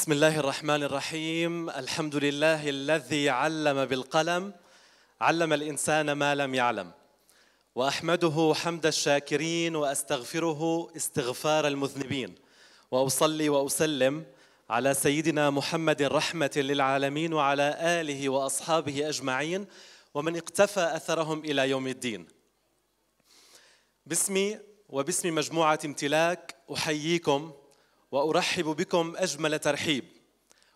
بسم الله الرحمن الرحيم الحمد لله الذي علم بالقلم علم الانسان ما لم يعلم واحمده حمد الشاكرين واستغفره استغفار المذنبين واصلي واسلم على سيدنا محمد رحمه للعالمين وعلى اله واصحابه اجمعين ومن اقتفى اثرهم الى يوم الدين باسمي وباسم مجموعه امتلاك احييكم وارحب بكم اجمل ترحيب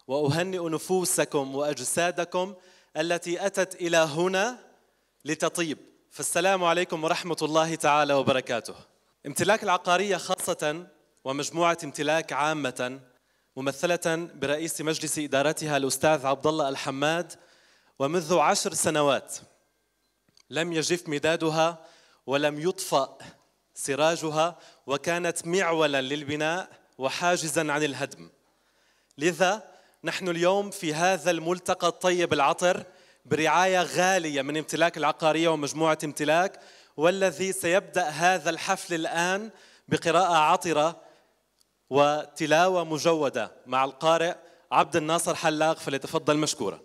واهنئ نفوسكم واجسادكم التي اتت الى هنا لتطيب فالسلام عليكم ورحمه الله تعالى وبركاته. امتلاك العقاريه خاصه ومجموعه امتلاك عامه ممثله برئيس مجلس ادارتها الاستاذ عبد الله الحماد ومنذ عشر سنوات لم يجف مدادها ولم يطفأ سراجها وكانت معولا للبناء وحاجزا عن الهدم لذا نحن اليوم في هذا الملتقى الطيب العطر برعايه غاليه من امتلاك العقاريه ومجموعه امتلاك والذي سيبدا هذا الحفل الان بقراءه عطره وتلاوه مجوده مع القارئ عبد الناصر حلاق فليتفضل مشكورا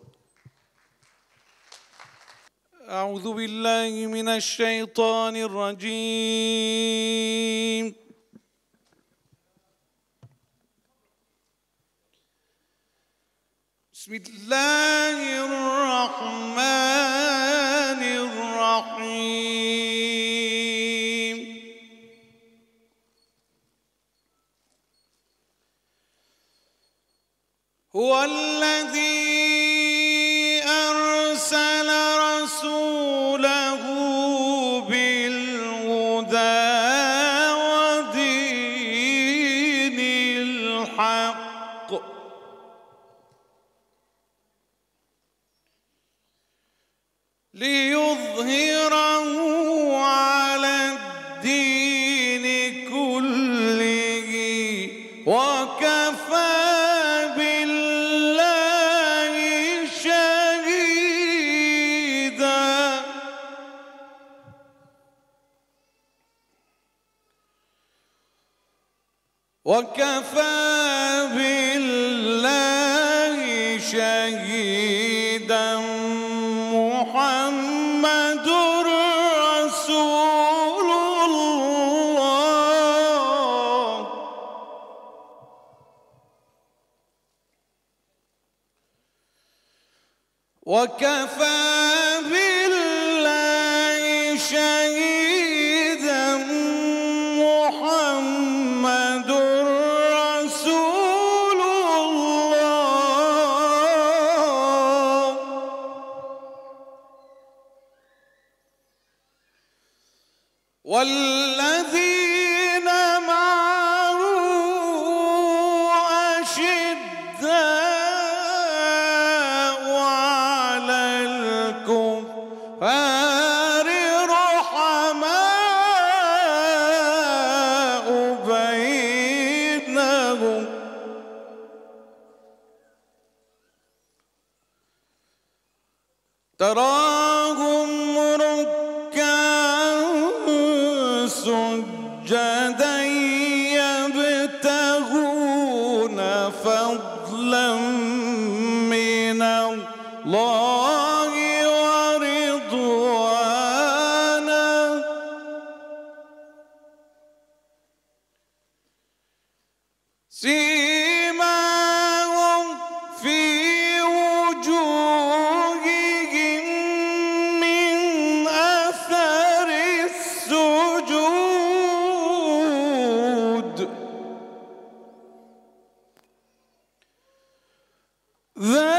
اعوذ بالله من الشيطان الرجيم بسم الله الرحمن الرحيم هو الذي ليضل That.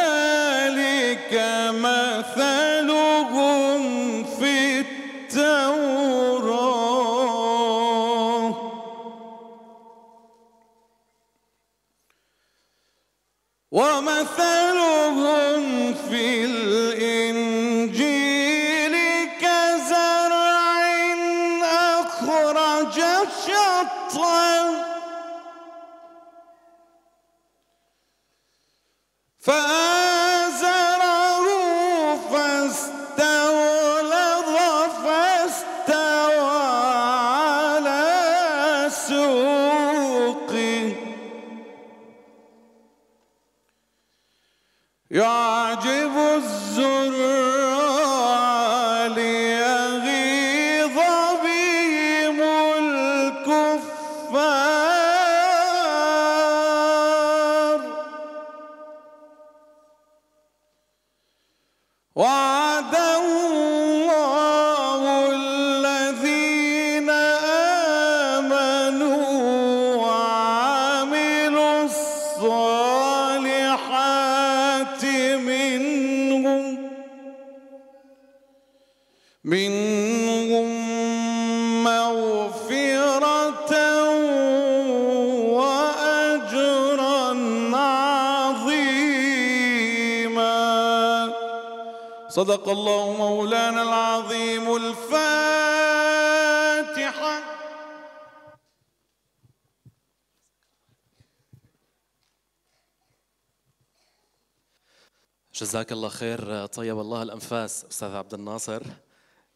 جزاك الله خير طيب الله الأنفاس أستاذ عبد الناصر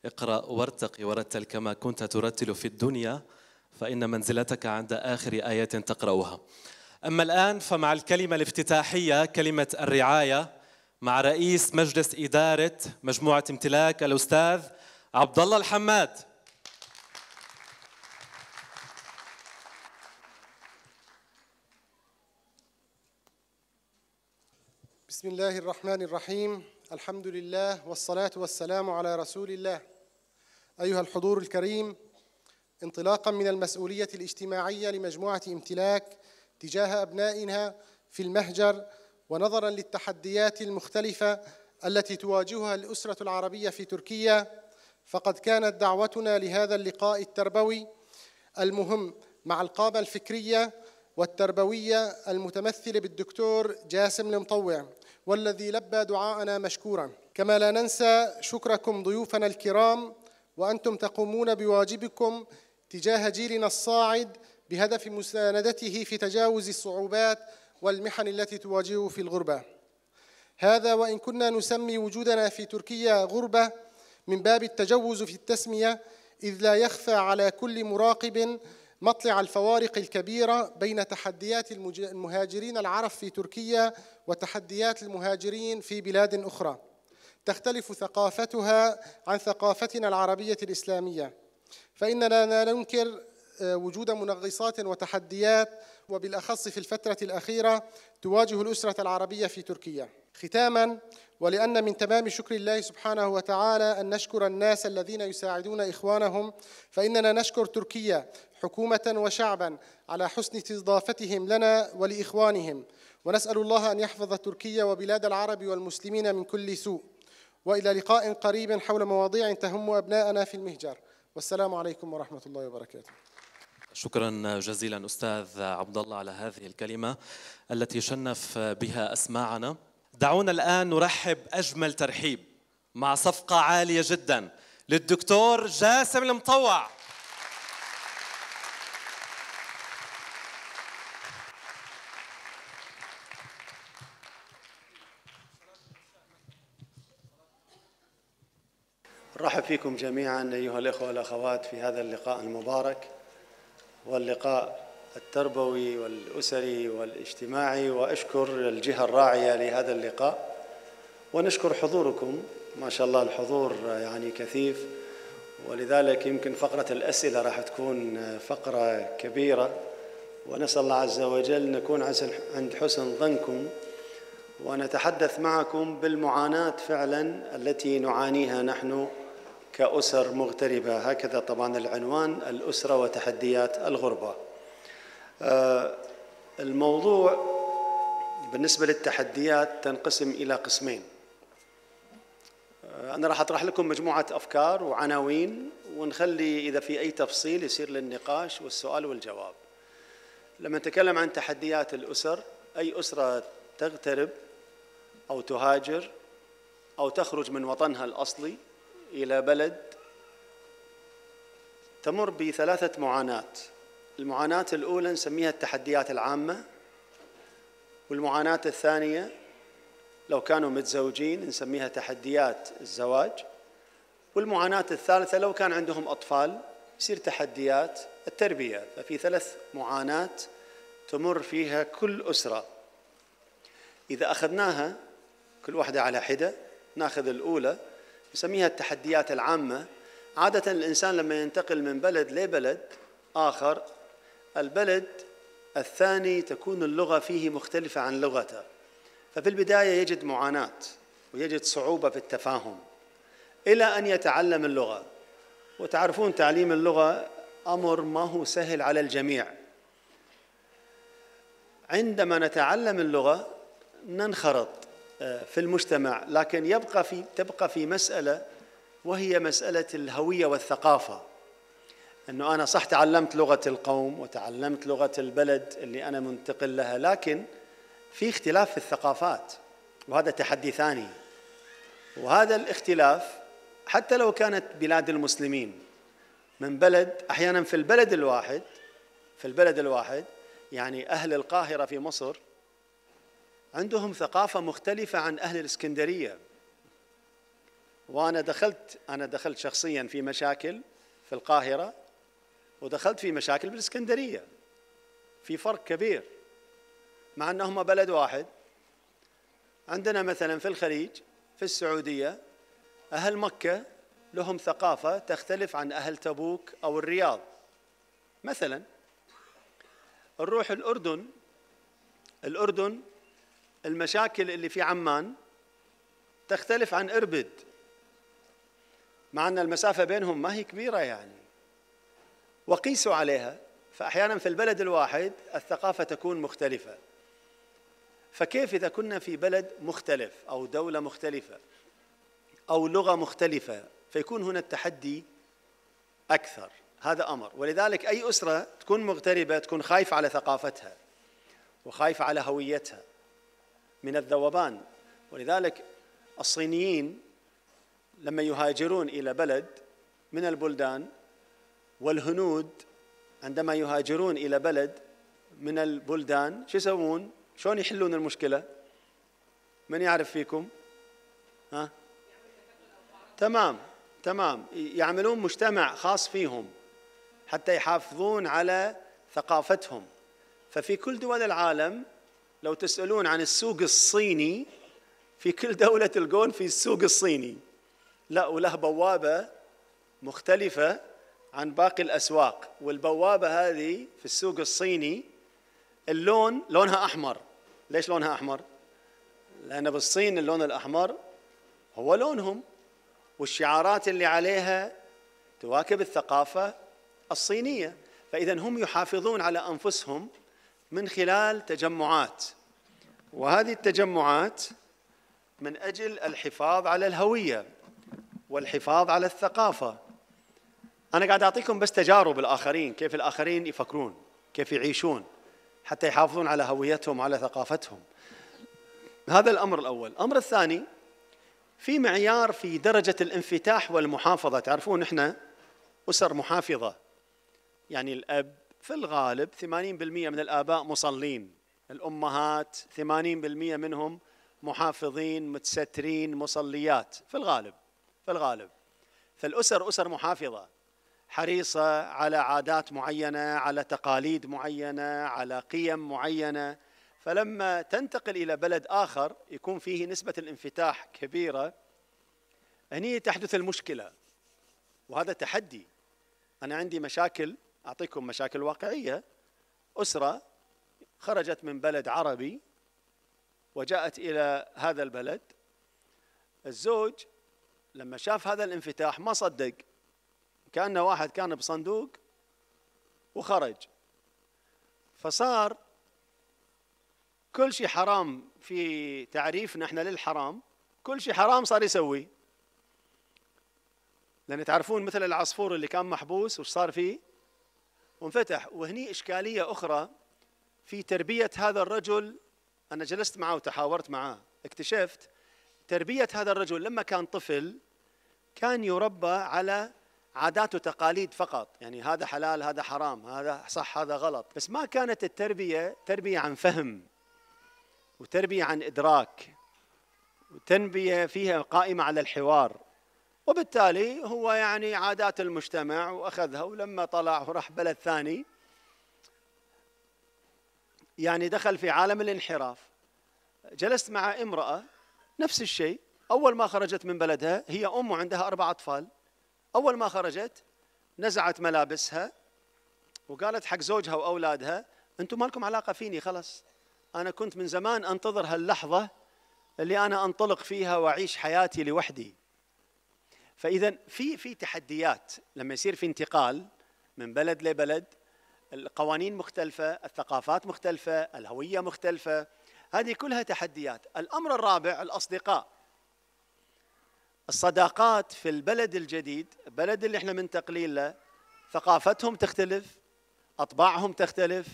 اقرأ وارتقي ورتل كما كنت ترتل في الدنيا فإن منزلتك عند آخر آية تقرأها أما الآن فمع الكلمة الافتتاحية كلمة الرعاية مع رئيس مجلس إدارة مجموعة امتلاك الأستاذ عبد الله الحماد بسم الله الرحمن الرحيم الحمد لله والصلاة والسلام على رسول الله أيها الحضور الكريم انطلاقا من المسؤولية الاجتماعية لمجموعة امتلاك تجاه أبنائها في المهجر ونظرا للتحديات المختلفة التي تواجهها الأسرة العربية في تركيا فقد كانت دعوتنا لهذا اللقاء التربوي المهم مع القامة الفكرية والتربوية المتمثلة بالدكتور جاسم المطوع والذي لبى دعاءنا مشكورا كما لا ننسى شكركم ضيوفنا الكرام وأنتم تقومون بواجبكم تجاه جيلنا الصاعد بهدف مساندته في تجاوز الصعوبات والمحن التي تواجهه في الغربة هذا وإن كنا نسمي وجودنا في تركيا غربة من باب التجوز في التسمية إذ لا يخفى على كل مراقب مطلع الفوارق الكبيرة بين تحديات المهاجرين العرب في تركيا وتحديات المهاجرين في بلاد أخرى تختلف ثقافتها عن ثقافتنا العربية الإسلامية فإننا لا ننكر آه، وجود منغصات وتحديات وبالأخص في الفترة الأخيرة تواجه الأسرة العربية في تركيا ختاما ولأن من تمام شكر الله سبحانه وتعالى أن نشكر الناس الذين يساعدون إخوانهم فإننا نشكر تركيا حكومة وشعبا على حسن استضافتهم لنا ولإخوانهم ونسأل الله أن يحفظ تركيا وبلاد العرب والمسلمين من كل سوء وإلى لقاء قريب حول مواضيع تهم أبناءنا في المهجر والسلام عليكم ورحمة الله وبركاته شكرا جزيلا أستاذ عبد الله على هذه الكلمة التي شنف بها أسماعنا دعونا الآن نرحب أجمل ترحيب مع صفقة عالية جدا للدكتور جاسم المطوع رحب فيكم جميعا أيها الإخوة والأخوات في هذا اللقاء المبارك واللقاء التربوي والأسري والاجتماعي وأشكر الجهة الراعية لهذا اللقاء ونشكر حضوركم ما شاء الله الحضور يعني كثيف ولذلك يمكن فقرة الأسئلة راح تكون فقرة كبيرة ونسأل الله عز وجل نكون عند حسن ظنكم ونتحدث معكم بالمعاناة فعلا التي نعانيها نحن كأسر مغتربة هكذا طبعا العنوان الأسرة وتحديات الغربة آه، الموضوع بالنسبة للتحديات تنقسم إلى قسمين آه، أنا راح أطرح لكم مجموعة أفكار وعناوين ونخلي إذا في أي تفصيل يصير للنقاش والسؤال والجواب لما نتكلم عن تحديات الأسر أي أسرة تغترب أو تهاجر أو تخرج من وطنها الأصلي إلى بلد تمر بثلاثة معاناة المعاناة الأولى نسميها التحديات العامة والمعاناة الثانية لو كانوا متزوجين نسميها تحديات الزواج والمعاناة الثالثة لو كان عندهم أطفال يصير تحديات التربية ففي ثلاث معاناة تمر فيها كل أسرة إذا أخذناها كل واحدة على حدة ناخذ الأولى نسميها التحديات العامة عادة الإنسان لما ينتقل من بلد لبلد آخر البلد الثاني تكون اللغة فيه مختلفة عن لغته ففي البداية يجد معاناة ويجد صعوبة في التفاهم إلى أن يتعلم اللغة وتعرفون تعليم اللغة أمر ما هو سهل على الجميع عندما نتعلم اللغة ننخرط آه، في المجتمع لكن يبقى في تبقى في مسألة وهي مسألة الهوية والثقافة أنه أنا صح تعلمت لغة القوم وتعلمت لغة البلد اللي أنا منتقل لها لكن في اختلاف في الثقافات وهذا تحدي ثاني وهذا الاختلاف حتى لو كانت بلاد المسلمين من بلد أحيانا في البلد الواحد في البلد الواحد يعني أهل القاهرة في مصر عندهم ثقافة مختلفة عن أهل الإسكندرية وأنا دخلت أنا دخلت شخصيا في مشاكل في القاهرة ودخلت في مشاكل بالإسكندرية في فرق كبير مع أنهما بلد واحد عندنا مثلا في الخليج في السعودية أهل مكة لهم ثقافة تختلف عن أهل تبوك أو الرياض مثلا نروح الأردن الأردن المشاكل اللي في عمان تختلف عن إربد مع أن المسافة بينهم ما هي كبيرة يعني وقيسوا عليها فأحيانا في البلد الواحد الثقافة تكون مختلفة فكيف إذا كنا في بلد مختلف أو دولة مختلفة أو لغة مختلفة فيكون هنا التحدي أكثر هذا أمر ولذلك أي أسرة تكون مغتربة تكون خايفة على ثقافتها وخايفة على هويتها من الذوبان ولذلك الصينيين لما يهاجرون إلى بلد من البلدان والهنود عندما يهاجرون الى بلد من البلدان شو يسوون؟ شلون يحلون المشكله؟ من يعرف فيكم؟ ها؟ تمام تمام يعملون مجتمع خاص فيهم حتى يحافظون على ثقافتهم ففي كل دول العالم لو تسألون عن السوق الصيني في كل دولة تلقون في السوق الصيني لا وله بوابة مختلفة عن باقي الاسواق والبوابه هذه في السوق الصيني اللون لونها احمر ليش لونها احمر لان بالصين اللون الاحمر هو لونهم والشعارات اللي عليها تواكب الثقافه الصينيه فاذا هم يحافظون على انفسهم من خلال تجمعات وهذه التجمعات من اجل الحفاظ على الهويه والحفاظ على الثقافه أنا قاعد أعطيكم بس تجارب الآخرين كيف الآخرين يفكرون كيف يعيشون حتى يحافظون على هويتهم وعلى ثقافتهم هذا الأمر الأول الأمر الثاني في معيار في درجة الانفتاح والمحافظة تعرفون إحنا أسر محافظة يعني الأب في الغالب 80% من الآباء مصلين الأمهات 80% منهم محافظين متسترين مصليات في الغالب في الغالب فالأسر أسر محافظة حريصه على عادات معينه على تقاليد معينه على قيم معينه فلما تنتقل الى بلد اخر يكون فيه نسبه الانفتاح كبيره هني تحدث المشكله وهذا تحدي انا عندي مشاكل اعطيكم مشاكل واقعيه اسره خرجت من بلد عربي وجاءت الى هذا البلد الزوج لما شاف هذا الانفتاح ما صدق كأنه واحد كان بصندوق وخرج فصار كل شيء حرام في تعريفنا احنا للحرام كل شيء حرام صار يسوي لان تعرفون مثل العصفور اللي كان محبوس وش صار فيه وانفتح وهني اشكاليه اخرى في تربيه هذا الرجل انا جلست معه وتحاورت معه اكتشفت تربيه هذا الرجل لما كان طفل كان يربى على عادات وتقاليد فقط يعني هذا حلال هذا حرام هذا صح هذا غلط بس ما كانت التربية تربية عن فهم وتربية عن إدراك وتنبية فيها قائمة على الحوار وبالتالي هو يعني عادات المجتمع وأخذها ولما طلع وراح بلد ثاني يعني دخل في عالم الانحراف جلست مع امرأة نفس الشيء أول ما خرجت من بلدها هي أم وعندها أربع أطفال أول ما خرجت نزعت ملابسها وقالت حق زوجها وأولادها أنتم ما لكم علاقة فيني خلاص أنا كنت من زمان أنتظر هاللحظة اللي أنا أنطلق فيها وأعيش حياتي لوحدي فإذا في في تحديات لما يصير في انتقال من بلد لبلد القوانين مختلفة الثقافات مختلفة الهوية مختلفة هذه كلها تحديات الأمر الرابع الأصدقاء الصداقات في البلد الجديد البلد اللي احنا منتقلين له ثقافتهم تختلف أطباعهم تختلف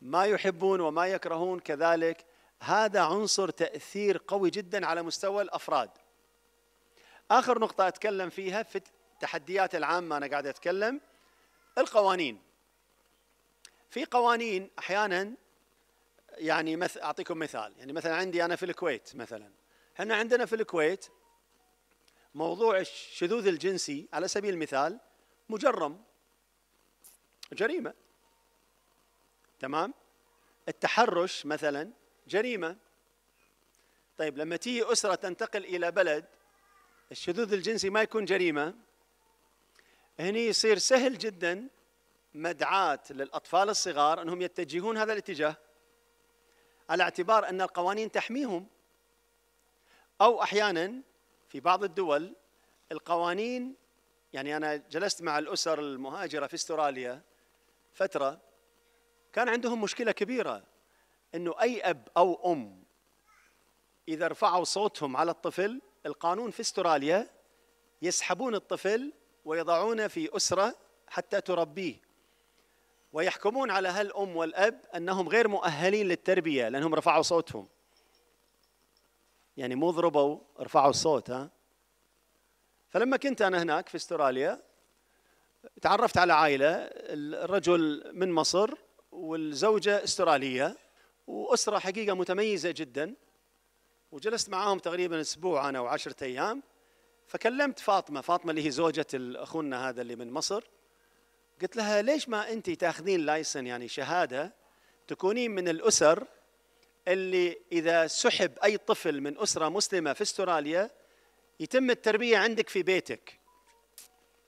ما يحبون وما يكرهون كذلك هذا عنصر تأثير قوي جدا على مستوى الأفراد آخر نقطة أتكلم فيها في التحديات العامة أنا قاعد أتكلم القوانين في قوانين أحيانا يعني مث... أعطيكم مثال يعني مثلا عندي أنا في الكويت مثلا احنا عندنا في الكويت موضوع الشذوذ الجنسي على سبيل المثال مجرم جريمة تمام التحرش مثلا جريمة طيب لما تيجي أسرة تنتقل إلى بلد الشذوذ الجنسي ما يكون جريمة هني يصير سهل جدا مدعاة للأطفال الصغار أنهم يتجهون هذا الاتجاه على اعتبار أن القوانين تحميهم أو أحيانا في بعض الدول القوانين يعني أنا جلست مع الأسر المهاجرة في استراليا فترة كان عندهم مشكلة كبيرة أنه أي أب أو أم إذا رفعوا صوتهم على الطفل القانون في استراليا يسحبون الطفل ويضعونه في أسرة حتى تربيه ويحكمون على هالأم والأب أنهم غير مؤهلين للتربية لأنهم رفعوا صوتهم يعني مو ضربوا رفعوا الصوت ها فلما كنت انا هناك في استراليا تعرفت على عائله الرجل من مصر والزوجه استراليه واسره حقيقه متميزه جدا وجلست معاهم تقريبا اسبوع انا وعشرة ايام فكلمت فاطمه فاطمه اللي هي زوجة اخونا هذا اللي من مصر قلت لها ليش ما انت تاخذين لايسن يعني شهاده تكونين من الاسر اللي اذا سحب اي طفل من اسره مسلمه في استراليا يتم التربيه عندك في بيتك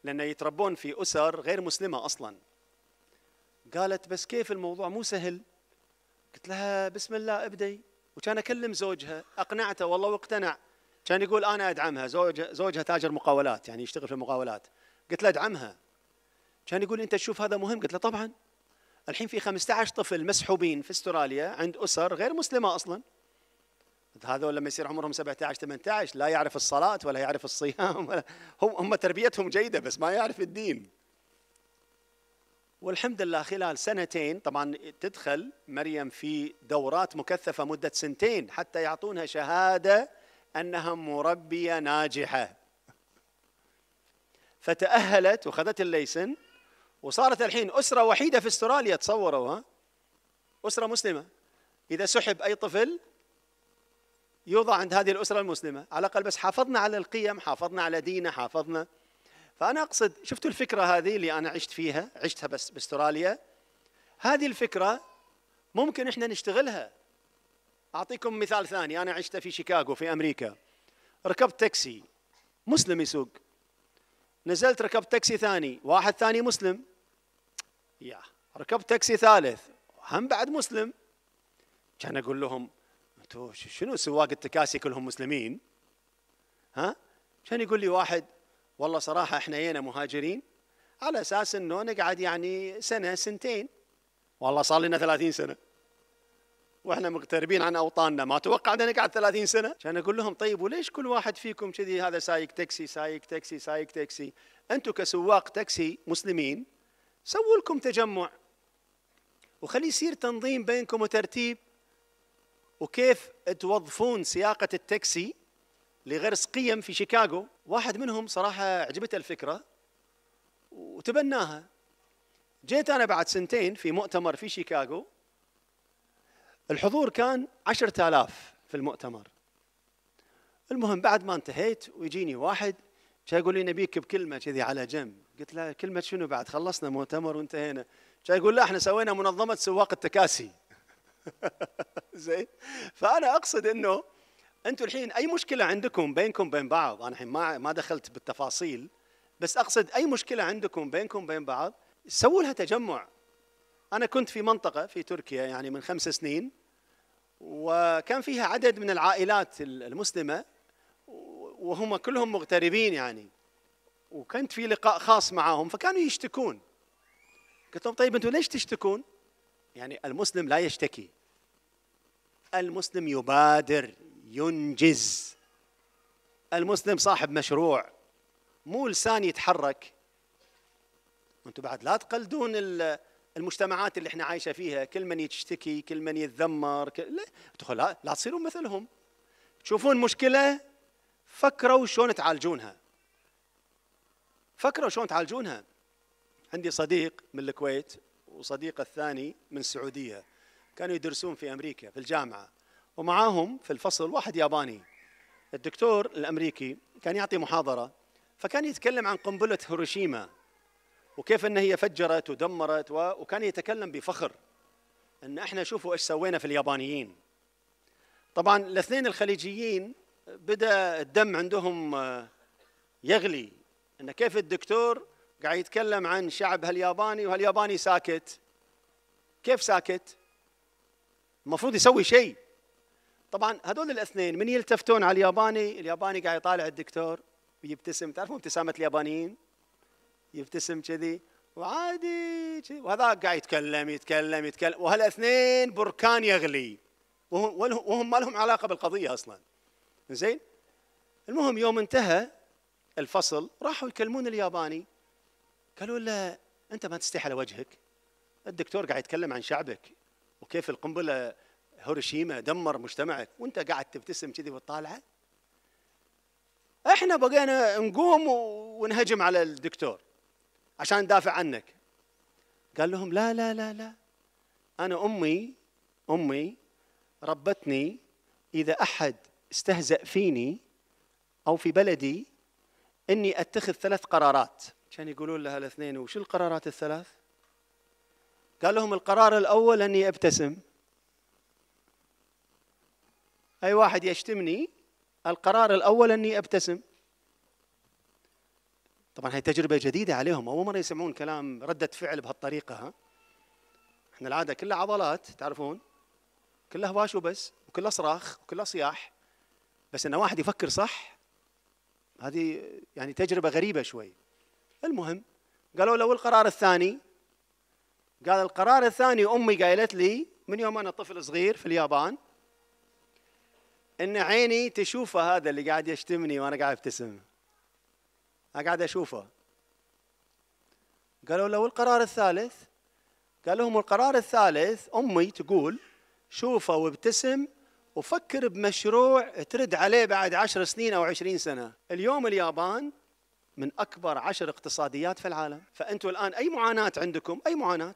لانه يتربون في اسر غير مسلمه اصلا قالت بس كيف الموضوع مو سهل قلت لها بسم الله ابدي وكان اكلم زوجها اقنعته والله واقتنع كان يقول انا ادعمها زوج زوجها تاجر مقاولات يعني يشتغل في المقاولات قلت له ادعمها كان يقول انت تشوف هذا مهم قلت له طبعا الحين في 15 طفل مسحوبين في استراليا عند اسر غير مسلمه اصلا هذول لما يصير عمرهم 17 18 لا يعرف الصلاه ولا يعرف الصيام ولا هم هم تربيتهم جيده بس ما يعرف الدين والحمد لله خلال سنتين طبعا تدخل مريم في دورات مكثفه مده سنتين حتى يعطونها شهاده انها مربيه ناجحه فتاهلت وخذت الليسن وصارت الحين أسرة وحيدة في استراليا تصوروا ها أسرة مسلمة إذا سحب أي طفل يوضع عند هذه الأسرة المسلمة على الأقل بس حافظنا على القيم حافظنا على ديننا حافظنا فأنا أقصد شفتوا الفكرة هذه اللي أنا عشت فيها عشتها بس باستراليا هذه الفكرة ممكن إحنا نشتغلها أعطيكم مثال ثاني أنا عشت في شيكاغو في أمريكا ركبت تاكسي مسلم يسوق نزلت ركبت تاكسي ثاني واحد ثاني مسلم يا ركبت تاكسي ثالث هم بعد مسلم كان اقول لهم شنو سواق التكاسي كلهم مسلمين ها كان يقول لي واحد والله صراحه احنا جينا مهاجرين على اساس انه نقعد يعني سنه سنتين والله صار لنا 30 سنه واحنا مغتربين عن اوطاننا ما توقعنا نقعد 30 سنه كان اقول لهم طيب وليش كل واحد فيكم كذي هذا سايق تاكسي سايق تاكسي سايق تاكسي انتم كسواق تاكسي مسلمين سووا لكم تجمع وخلي يصير تنظيم بينكم وترتيب وكيف توظفون سياقة التاكسي لغرس قيم في شيكاغو واحد منهم صراحة عجبته الفكرة وتبناها جيت أنا بعد سنتين في مؤتمر في شيكاغو الحضور كان عشرة آلاف في المؤتمر المهم بعد ما انتهيت ويجيني واحد جاي يقول لي نبيك بكلمة كذي على جنب قلت له كلمة شنو بعد خلصنا مؤتمر وانتهينا جاي يقول لا احنا سوينا منظمة سواق التكاسي زين فأنا أقصد أنه أنتم الحين أي مشكلة عندكم بينكم بين بعض أنا الحين ما ما دخلت بالتفاصيل بس أقصد أي مشكلة عندكم بينكم بين بعض سووا لها تجمع أنا كنت في منطقة في تركيا يعني من خمس سنين وكان فيها عدد من العائلات المسلمة وهم كلهم مغتربين يعني وكنت في لقاء خاص معهم فكانوا يشتكون قلت لهم طيب انتم ليش تشتكون؟ يعني المسلم لا يشتكي المسلم يبادر ينجز المسلم صاحب مشروع مو لسان يتحرك انتم بعد لا تقلدون المجتمعات اللي احنا عايشه فيها كل من يشتكي كل من يتذمر كل... لا لا, لا تصيرون مثلهم تشوفون مشكله فكروا شلون تعالجونها فكروا شلون تعالجونها عندي صديق من الكويت وصديق الثاني من السعودية كانوا يدرسون في أمريكا في الجامعة ومعاهم في الفصل واحد ياباني الدكتور الأمريكي كان يعطي محاضرة فكان يتكلم عن قنبلة هيروشيما وكيف أن هي فجرت ودمرت وكان يتكلم بفخر أن احنا شوفوا ايش سوينا في اليابانيين طبعا الاثنين الخليجيين بدأ الدم عندهم يغلي ان كيف الدكتور قاعد يتكلم عن شعب هالياباني وهالياباني ساكت كيف ساكت المفروض يسوي شيء طبعا هذول الاثنين من يلتفتون على الياباني الياباني قاعد يطالع الدكتور ويبتسم تعرفون ابتسامه اليابانيين يبتسم كذي وعادي كذي وهذا قاعد يتكلم يتكلم يتكلم وهالاثنين بركان يغلي وهم, وهم ما لهم علاقه بالقضيه اصلا زين المهم يوم انتهى الفصل راحوا يكلمون الياباني قالوا له انت ما تستحي على وجهك الدكتور قاعد يتكلم عن شعبك وكيف القنبله هيروشيما دمر مجتمعك وانت قاعد تبتسم كذي وتطالعه احنا بقينا نقوم ونهجم على الدكتور عشان ندافع عنك قال لهم لا لا لا لا انا امي امي ربتني اذا احد استهزأ فيني او في بلدي اني اتخذ ثلاث قرارات كان يقولون لها الاثنين وش القرارات الثلاث قال لهم القرار الاول اني ابتسم اي واحد يشتمني القرار الاول اني ابتسم طبعا هي تجربه جديده عليهم اول مره يسمعون كلام رده فعل بهالطريقه ها احنا العاده كلها عضلات تعرفون كلها هواش وبس وكلها صراخ وكلها صياح بس ان واحد يفكر صح هذه يعني تجربة غريبة شوي المهم قالوا له والقرار الثاني قال القرار الثاني أمي قالت لي من يوم أنا طفل صغير في اليابان ان عيني تشوفه هذا اللي قاعد يشتمني وانا قاعد ابتسم قاعد اشوفه قالوا له القرار الثالث قال لهم القرار الثالث امي تقول شوفه وابتسم وفكر بمشروع ترد عليه بعد عشر سنين أو عشرين سنة اليوم اليابان من أكبر عشر اقتصاديات في العالم فأنتم الآن أي معاناة عندكم أي معاناة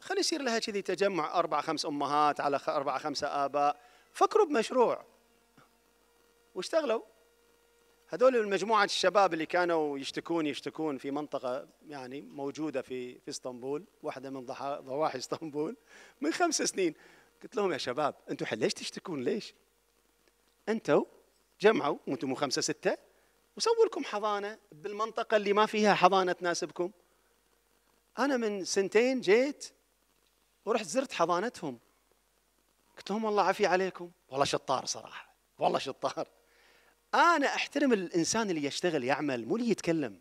خلي يصير لها كذي تجمع أربع خمس أمهات على أربع خمسة آباء فكروا بمشروع واشتغلوا هذول المجموعة الشباب اللي كانوا يشتكون يشتكون في منطقة يعني موجودة في في اسطنبول واحدة من ضواحي اسطنبول من خمس سنين قلت لهم يا شباب انتم ليش تشتكون ليش؟ انتم جمعوا وانتم خمسه سته وسووا لكم حضانه بالمنطقه اللي ما فيها حضانه تناسبكم. انا من سنتين جيت ورحت زرت حضانتهم. قلت لهم والله عافيه عليكم، والله شطار صراحه، والله شطار. انا احترم الانسان اللي يشتغل يعمل مو اللي يتكلم.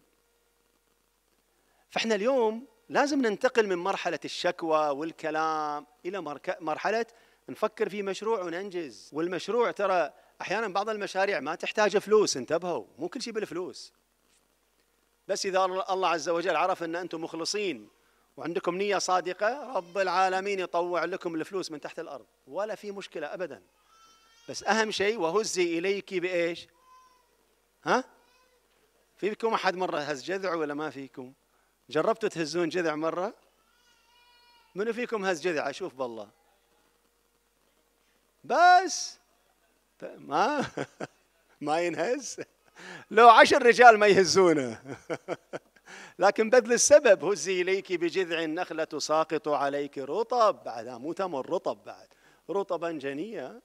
فاحنا اليوم لازم ننتقل من مرحلة الشكوى والكلام إلى مرحلة نفكر في مشروع وننجز والمشروع ترى أحيانا بعض المشاريع ما تحتاج فلوس انتبهوا مو كل شيء بالفلوس بس إذا الله عز وجل عرف أن أنتم مخلصين وعندكم نية صادقة رب العالمين يطوع لكم الفلوس من تحت الأرض ولا في مشكلة أبدا بس أهم شيء وهزي إليك بإيش ها فيكم أحد مرة هز جذع ولا ما فيكم جربتوا تهزون جذع مرة؟ منو فيكم هز جذع أشوف بالله بس ما ما ينهز لو عشر رجال ما يهزونه لكن بذل السبب هزي إليك بجذع النخلة تساقط عليك رطب بعد مو تمر رطب بعد رطبا جنيا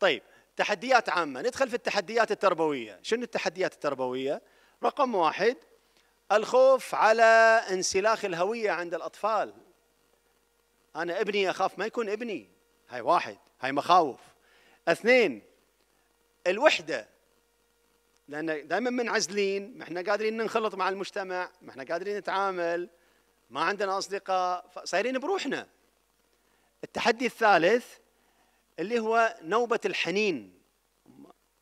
طيب تحديات عامة ندخل في التحديات التربوية شنو التحديات التربوية رقم واحد الخوف على انسلاخ الهوية عند الأطفال أنا ابني أخاف ما يكون ابني هاي واحد هاي مخاوف اثنين الوحدة لأن دائما منعزلين ما احنا قادرين ننخلط مع المجتمع ما احنا قادرين نتعامل ما عندنا أصدقاء صايرين بروحنا التحدي الثالث اللي هو نوبة الحنين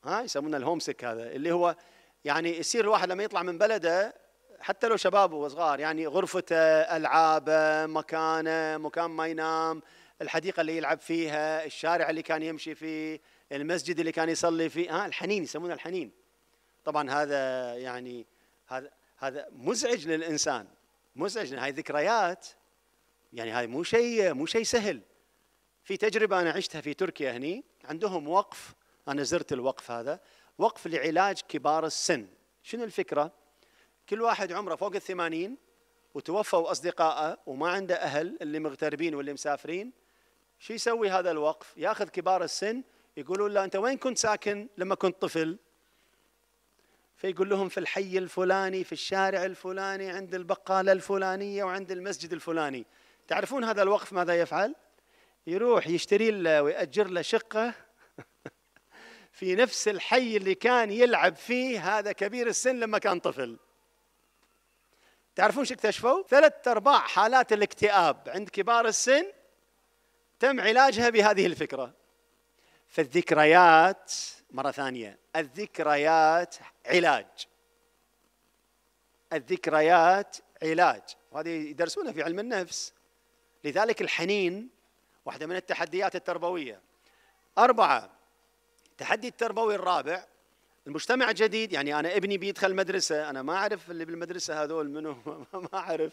ها يسمونه الهومسك هذا اللي هو يعني يصير الواحد لما يطلع من بلده حتى لو شباب وصغار يعني غرفته العابه مكانه مكان ما ينام الحديقه اللي يلعب فيها الشارع اللي كان يمشي فيه المسجد اللي كان يصلي فيه ها آه، الحنين يسمونه الحنين طبعا هذا يعني هذا هذا مزعج للانسان مزعج هاي ذكريات يعني هاي مو شيء مو شيء سهل في تجربه انا عشتها في تركيا هني عندهم وقف انا زرت الوقف هذا وقف لعلاج كبار السن شنو الفكره كل واحد عمره فوق الثمانين وتوفوا أصدقائه وما عنده أهل اللي مغتربين واللي مسافرين شو يسوي هذا الوقف ياخذ كبار السن يقولون له أنت وين كنت ساكن لما كنت طفل فيقول لهم في الحي الفلاني في الشارع الفلاني عند البقالة الفلانية وعند المسجد الفلاني تعرفون هذا الوقف ماذا يفعل يروح يشتري له ويأجر له شقة في نفس الحي اللي كان يلعب فيه هذا كبير السن لما كان طفل تعرفون شو اكتشفوا؟ ثلاث أرباع حالات الاكتئاب عند كبار السن تم علاجها بهذه الفكرة فالذكريات مرة ثانية الذكريات علاج الذكريات علاج وهذه يدرسونها في علم النفس لذلك الحنين واحدة من التحديات التربوية أربعة التحدي التربوي الرابع المجتمع جديد يعني انا ابني بيدخل مدرسه انا ما اعرف اللي بالمدرسه هذول منو ما اعرف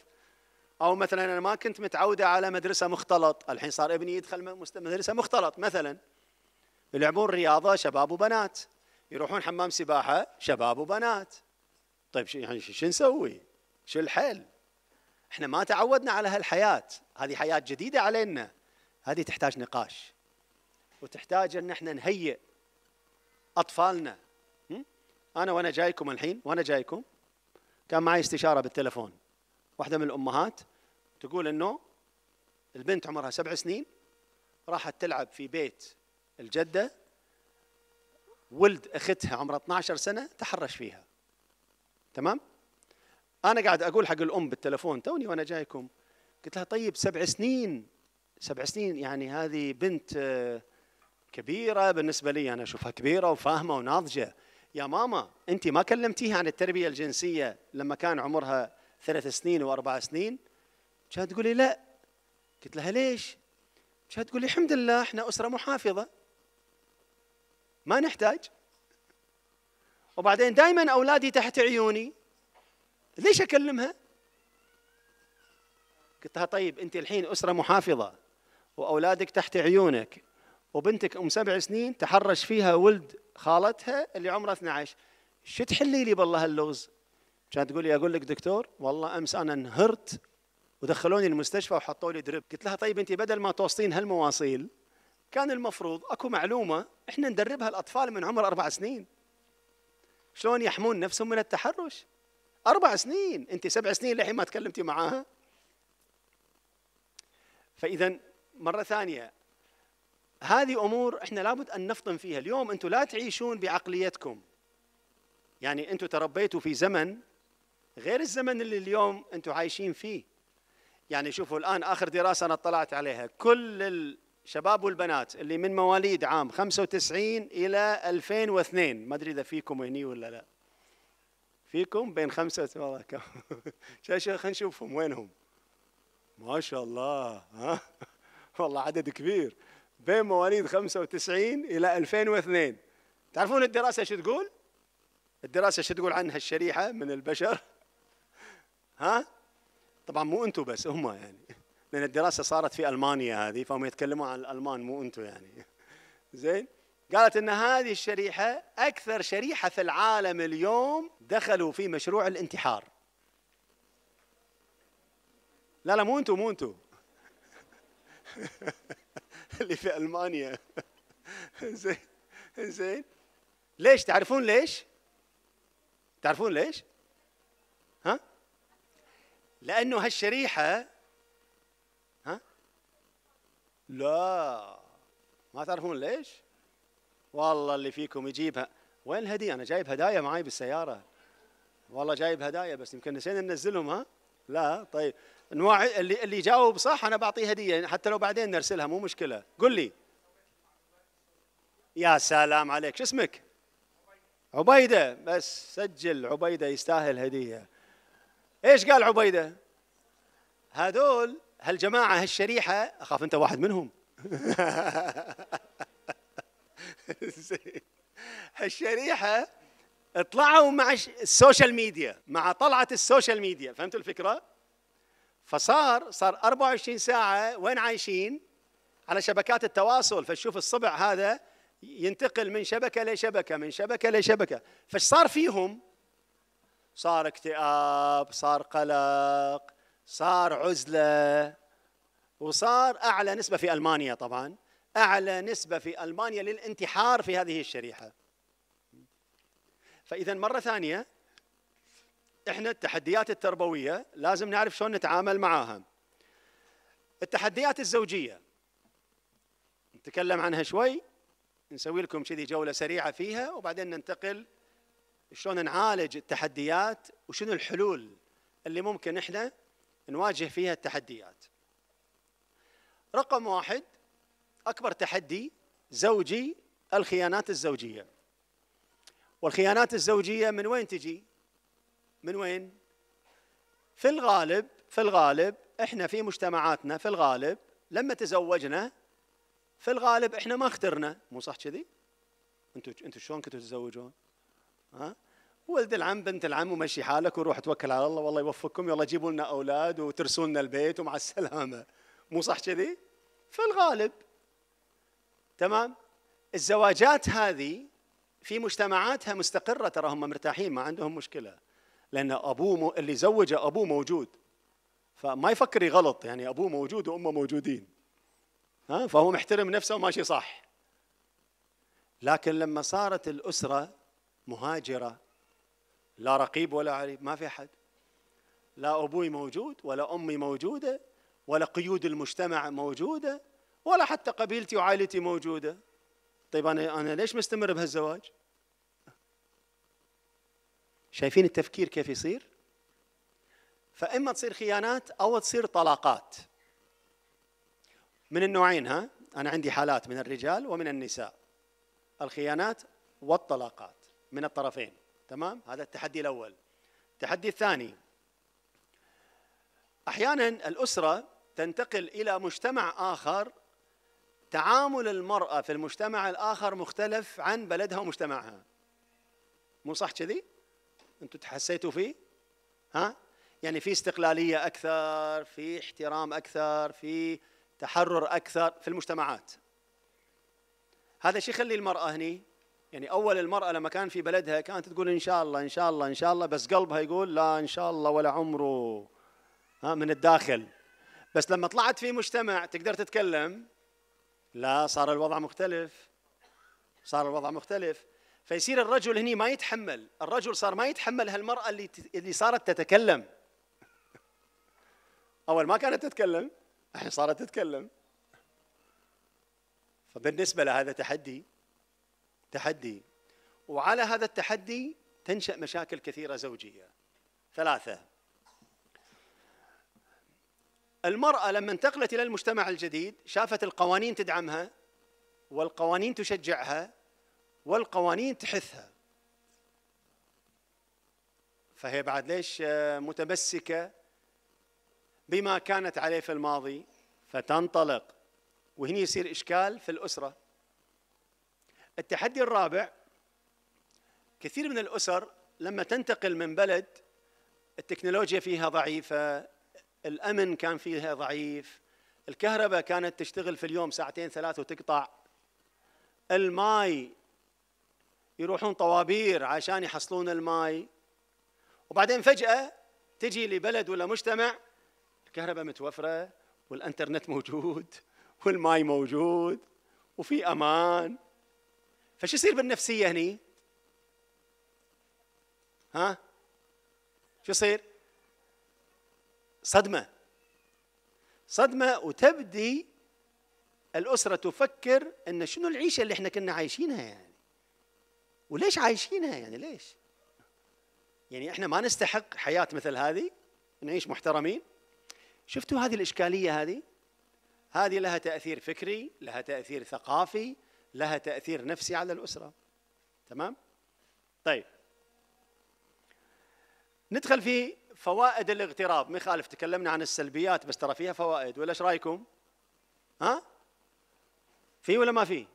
او مثلا انا ما كنت متعوده على مدرسه مختلط الحين صار ابني يدخل مدرسه مختلط مثلا يلعبون رياضه شباب وبنات يروحون حمام سباحه شباب وبنات طيب شو يعني شو نسوي شو الحل احنا ما تعودنا على هالحياه هذه حياه جديده علينا هذه تحتاج نقاش وتحتاج ان احنا نهيئ اطفالنا انا وانا جايكم الحين وانا جايكم كان معي استشاره بالتلفون واحده من الامهات تقول انه البنت عمرها سبع سنين راحت تلعب في بيت الجده ولد اختها عمرها 12 سنه تحرش فيها تمام انا قاعد اقول حق الام بالتلفون توني وانا جايكم قلت لها طيب سبع سنين سبع سنين يعني هذه بنت آه، كبيره بالنسبه لي انا اشوفها كبيره وفاهمه وناضجه يا ماما انت ما كلمتيها عن التربيه الجنسيه لما كان عمرها ثلاث سنين واربع سنين كانت تقولي لا قلت لها ليش كانت تقولي الحمد لله احنا اسره محافظه ما نحتاج وبعدين دائما اولادي تحت عيوني ليش اكلمها قلت لها طيب انت الحين اسره محافظه واولادك تحت عيونك وبنتك ام سبع سنين تحرش فيها ولد خالتها اللي عمرها 12 شو تحلي لي بالله هاللغز؟ كانت تقول لي اقول لك دكتور والله امس انا انهرت ودخلوني المستشفى وحطوا لي درب قلت لها طيب انت بدل ما توصلين هالمواصيل كان المفروض اكو معلومه احنا ندربها الاطفال من عمر اربع سنين شلون يحمون نفسهم من التحرش اربع سنين انت سبع سنين للحين ما تكلمتي معاها فاذا مره ثانيه هذه امور احنا لابد ان نفطن فيها، اليوم انتم لا تعيشون بعقليتكم. يعني انتم تربيتوا في زمن غير الزمن اللي اليوم انتم عايشين فيه. يعني شوفوا الان اخر دراسه انا اطلعت عليها، كل الشباب والبنات اللي من مواليد عام 95 الى 2002 ما ادري اذا فيكم هني ولا لا. فيكم بين خمسة والله كم خلينا نشوفهم وينهم ما شاء الله ها والله عدد كبير بين مواليد 95 إلى 2002 تعرفون الدراسة شو تقول؟ الدراسة شو تقول عنها الشريحة من البشر؟ ها؟ طبعا مو أنتم بس هم يعني لأن الدراسة صارت في ألمانيا هذه فهم يتكلمون عن الألمان مو أنتم يعني زين؟ قالت ان هذه الشريحه اكثر شريحه في العالم اليوم دخلوا في مشروع الانتحار. لا لا مو انتم مو انتم. اللي في المانيا زين زين ليش تعرفون ليش؟ تعرفون ليش؟ ها؟ لانه هالشريحه ها؟ لا ما تعرفون ليش؟ والله اللي فيكم يجيبها وين الهديه؟ انا جايب هدايا معي بالسياره والله جايب هدايا بس يمكن نسينا ننزلهم ها؟ لا طيب نوع اللي اللي جاوب صح انا بعطيه هديه يعني حتى لو بعدين نرسلها مو مشكله قل لي يا سلام عليك شو اسمك عبيده بس سجل عبيده يستاهل هديه ايش قال عبيده هذول هالجماعه هالشريحه اخاف انت واحد منهم هالشريحه طلعوا مع السوشيال ميديا مع طلعه السوشيال ميديا فهمتوا الفكره فصار صار 24 ساعة وين عايشين؟ على شبكات التواصل فشوف الصبع هذا ينتقل من شبكة لشبكة من شبكة لشبكة فش صار فيهم؟ صار اكتئاب صار قلق صار عزلة وصار أعلى نسبة في ألمانيا طبعا أعلى نسبة في ألمانيا للانتحار في هذه الشريحة فإذا مرة ثانية احنا التحديات التربويه لازم نعرف شلون نتعامل معاها. التحديات الزوجيه نتكلم عنها شوي نسوي لكم كذي جوله سريعه فيها وبعدين ننتقل شلون نعالج التحديات وشنو الحلول اللي ممكن احنا نواجه فيها التحديات. رقم واحد اكبر تحدي زوجي الخيانات الزوجيه. والخيانات الزوجيه من وين تجي؟ من وين؟ في الغالب في الغالب احنا في مجتمعاتنا في الغالب لما تزوجنا في الغالب احنا ما اخترنا مو صح كذي؟ انتوا انتوا شلون كنتوا تتزوجون؟ ها؟ ولد العم بنت العم ومشي حالك وروح توكل على الله والله يوفقكم يلا جيبوا لنا اولاد وترسوا لنا البيت ومع السلامه مو صح كذي؟ في الغالب تمام؟ الزواجات هذه في مجتمعاتها مستقره ترى هم مرتاحين ما عندهم مشكله لأن أبوه اللي زوجه أبوه موجود فما يفكر يغلط يعني أبوه موجود وأمه موجودين ها فهو محترم نفسه وماشي صح لكن لما صارت الأسرة مهاجرة لا رقيب ولا عريب ما في احد لا أبوي موجود ولا أمي موجودة ولا قيود المجتمع موجودة ولا حتى قبيلتي وعائلتي موجودة طيب أنا أنا ليش مستمر بهالزواج؟ شايفين التفكير كيف يصير فاما تصير خيانات او تصير طلاقات من النوعين ها انا عندي حالات من الرجال ومن النساء الخيانات والطلاقات من الطرفين تمام هذا التحدي الاول التحدي الثاني احيانا الاسره تنتقل الى مجتمع اخر تعامل المراه في المجتمع الاخر مختلف عن بلدها ومجتمعها مو صح كذي انتم تحسيتوا فيه ها يعني في استقلاليه اكثر في احترام اكثر في تحرر اكثر في المجتمعات هذا شيء يخلي المراه هني يعني اول المراه لما كان في بلدها كانت تقول ان شاء الله ان شاء الله ان شاء الله بس قلبها يقول لا ان شاء الله ولا عمره ها من الداخل بس لما طلعت في مجتمع تقدر تتكلم لا صار الوضع مختلف صار الوضع مختلف فيصير الرجل هني ما يتحمل الرجل صار ما يتحمل هالمرأة اللي اللي صارت تتكلم أول ما كانت تتكلم الحين صارت تتكلم فبالنسبة لهذا تحدي تحدي وعلى هذا التحدي تنشأ مشاكل كثيرة زوجية ثلاثة المرأة لما انتقلت إلى المجتمع الجديد شافت القوانين تدعمها والقوانين تشجعها والقوانين تحثها فهي بعد ليش متمسكة بما كانت عليه في الماضي فتنطلق وهنا يصير إشكال في الأسرة التحدي الرابع كثير من الأسر لما تنتقل من بلد التكنولوجيا فيها ضعيفة الأمن كان فيها ضعيف الكهرباء كانت تشتغل في اليوم ساعتين ثلاث وتقطع الماي يروحون طوابير عشان يحصلون الماي وبعدين فجأة تجي لبلد ولا مجتمع الكهرباء متوفرة والانترنت موجود والماي موجود وفي امان فش يصير بالنفسية هني؟ ها؟ شو يصير؟ صدمة صدمة وتبدي الأسرة تفكر أن شنو العيشة اللي احنا كنا عايشينها يعني وليش عايشينها يعني ليش يعني احنا ما نستحق حياه مثل هذه نعيش محترمين شفتوا هذه الاشكاليه هذه هذه لها تاثير فكري لها تاثير ثقافي لها تاثير نفسي على الاسره تمام طيب ندخل في فوائد الاغتراب ما يخالف تكلمنا عن السلبيات بس ترى فيها فوائد ولا ايش رايكم ها في ولا ما في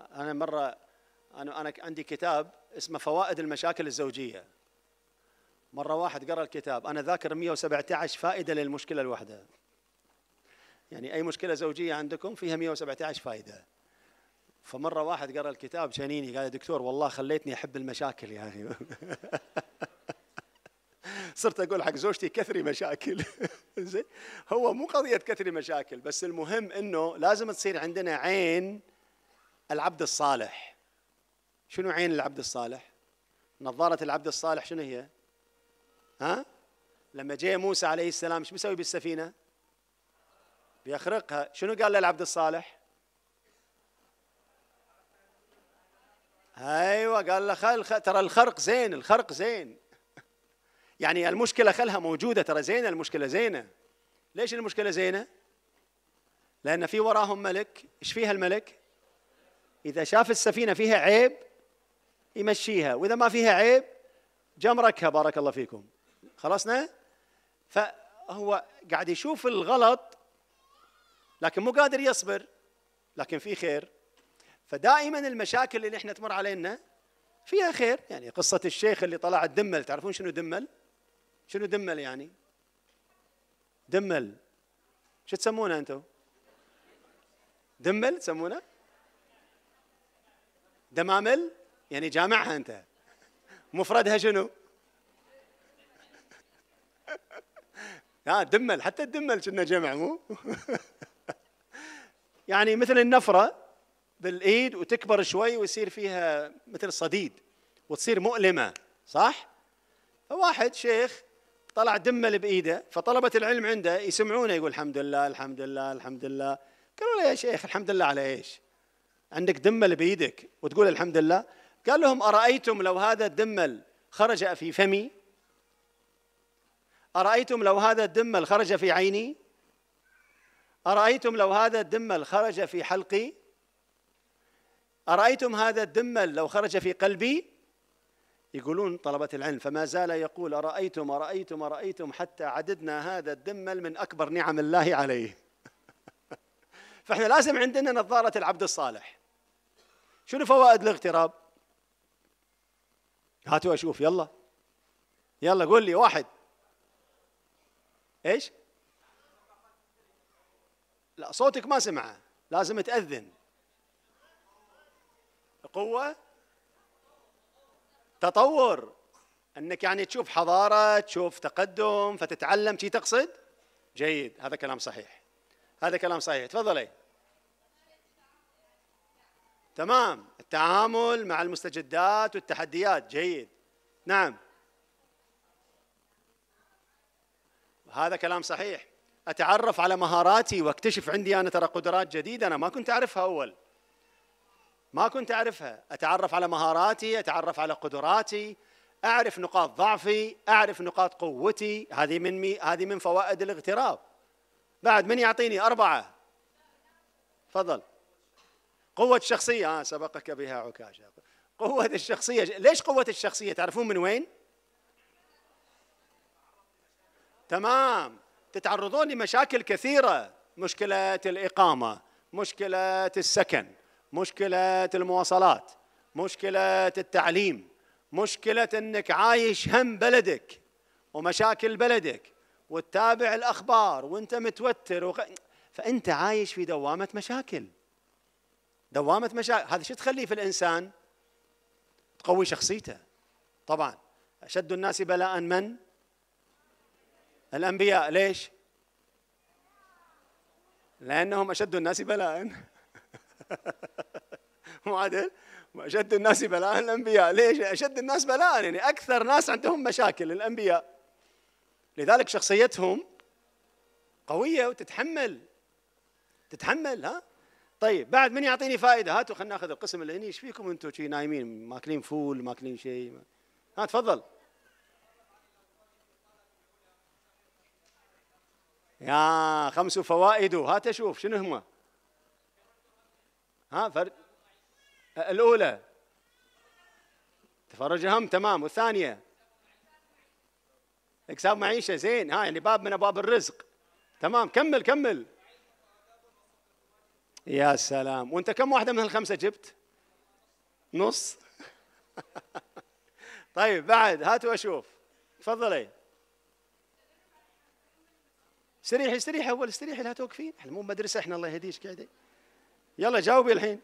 انا مره انا انا عندي كتاب اسمه فوائد المشاكل الزوجيه مره واحد قرا الكتاب انا ذاكر 117 فائده للمشكله الواحده يعني اي مشكله زوجيه عندكم فيها 117 فائده فمره واحد قرا الكتاب شنيني قال يا دكتور والله خليتني احب المشاكل يعني صرت اقول حق زوجتي كثري مشاكل زين هو مو قضيه كثري مشاكل بس المهم انه لازم تصير عندنا عين العبد الصالح شنو عين العبد الصالح نظارة العبد الصالح شنو هي ها لما جاء موسى عليه السلام شو بيسوي بالسفينة بيخرقها شنو قال للعبد الصالح ايوه قال له خل ترى الخرق زين الخرق زين يعني المشكله خلها موجوده ترى زينه المشكله زينه ليش المشكله زينه لان في وراهم ملك ايش فيها الملك اذا شاف السفينه فيها عيب يمشيها واذا ما فيها عيب جمركها بارك الله فيكم خلصنا فهو قاعد يشوف الغلط لكن مو قادر يصبر لكن في خير فدائما المشاكل اللي احنا تمر علينا فيها خير يعني قصة الشيخ اللي طلع الدمل تعرفون شنو دمل شنو دمل يعني دمل شو تسمونه انتم دمل تسمونه دمامل يعني جامعها انت مفردها شنو؟ لا دمل حتى الدمل كنا جمع مو؟ يعني مثل النفره بالايد وتكبر شوي ويصير فيها مثل صديد وتصير مؤلمه صح؟ فواحد شيخ طلع دمل بايده فطلبه العلم عنده يسمعونه يقول الحمد لله الحمد لله الحمد لله قالوا له يا شيخ الحمد لله على ايش؟ عندك دمل بايدك وتقول الحمد لله قال لهم أرأيتم لو هذا الدمل خرج في فمي أرأيتم لو هذا الدمل خرج في عيني أرأيتم لو هذا الدمل خرج في حلقي أرأيتم هذا الدمل لو خرج في قلبي يقولون طلبة العلم فما زال يقول أرأيتم أرأيتم أرأيتم حتى عددنا هذا الدمل من أكبر نعم الله عليه فإحنا لازم عندنا نظارة العبد الصالح شنو فوائد الاغتراب هاتوا اشوف يلا يلا قول لي واحد ايش لا صوتك ما سمعه لازم تاذن قوه تطور انك يعني تشوف حضاره تشوف تقدم فتتعلم شي تقصد جيد هذا كلام صحيح هذا كلام صحيح تفضلي تمام التعامل مع المستجدات والتحديات جيد نعم هذا كلام صحيح أتعرف على مهاراتي واكتشف عندي أنا ترى قدرات جديدة أنا ما كنت أعرفها أول ما كنت أعرفها أتعرف على مهاراتي أتعرف على قدراتي أعرف نقاط ضعفي أعرف نقاط قوتي هذه من مي... هذه من فوائد الاغتراب بعد من يعطيني أربعة تفضل قوة الشخصية آه سبقك بها عكاشة قوة الشخصية ليش قوة الشخصية تعرفون من وين؟ تمام تتعرضون لمشاكل كثيرة مشكلة الإقامة مشكلة السكن مشكلة المواصلات مشكلة التعليم مشكلة أنك عايش هم بلدك ومشاكل بلدك وتتابع الأخبار وأنت متوتر وغ... فأنت عايش في دوامة مشاكل دوامة مشاكل هذا شو تخليه في الإنسان تقوي شخصيته طبعا أشد الناس بلاء من الأنبياء ليش لأنهم أشد الناس بلاء مو أشد الناس بلاء الأنبياء ليش أشد الناس بلاء يعني أكثر ناس عندهم مشاكل الأنبياء لذلك شخصيتهم قوية وتتحمل تتحمل ها طيب بعد من يعطيني فائده هاتوا خلينا ناخذ القسم اللي هني ايش فيكم انتم شي نايمين ماكلين فول ماكلين شيء ها تفضل يا خمس فوائد هات اشوف شنو هما ها فرد الاولى تفرج هم تمام والثانيه اكساب معيشه زين ها يعني باب من ابواب الرزق تمام كمل كمل يا سلام وانت كم واحده من الخمسه جبت نص طيب بعد هاتوا اشوف تفضلي استريحي استريحي اول استريحي لا توقفين احنا مو مدرسه احنا الله يهديك قاعدين يلا جاوبي الحين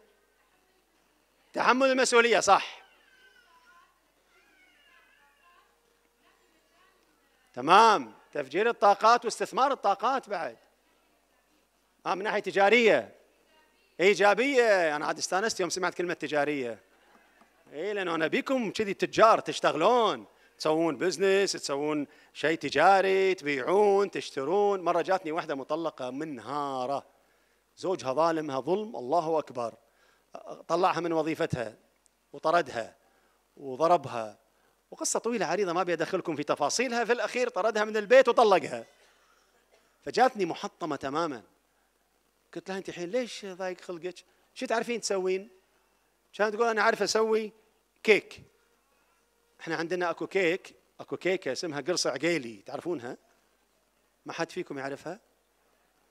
تحمل المسؤوليه صح تمام تفجير الطاقات واستثمار الطاقات بعد آه من ناحيه تجاريه ايجابيه انا عاد استانست يوم سمعت كلمه تجاريه اي لانه انا بيكم كذي تجار تشتغلون تسوون بزنس تسوون شيء تجاري تبيعون تشترون مره جاتني واحده مطلقه منهاره زوجها ظالمها ظلم الله اكبر طلعها من وظيفتها وطردها وضربها وقصة طويلة عريضة ما بيدخلكم في تفاصيلها في الأخير طردها من البيت وطلقها فجاتني محطمة تماما قلت لها انت الحين ليش ضايق خلقك؟ شو تعرفين تسوين؟ كانت تقول انا عارف اسوي كيك. احنا عندنا اكو كيك اكو كيكه اسمها قرص عقيلي تعرفونها؟ ما حد فيكم يعرفها؟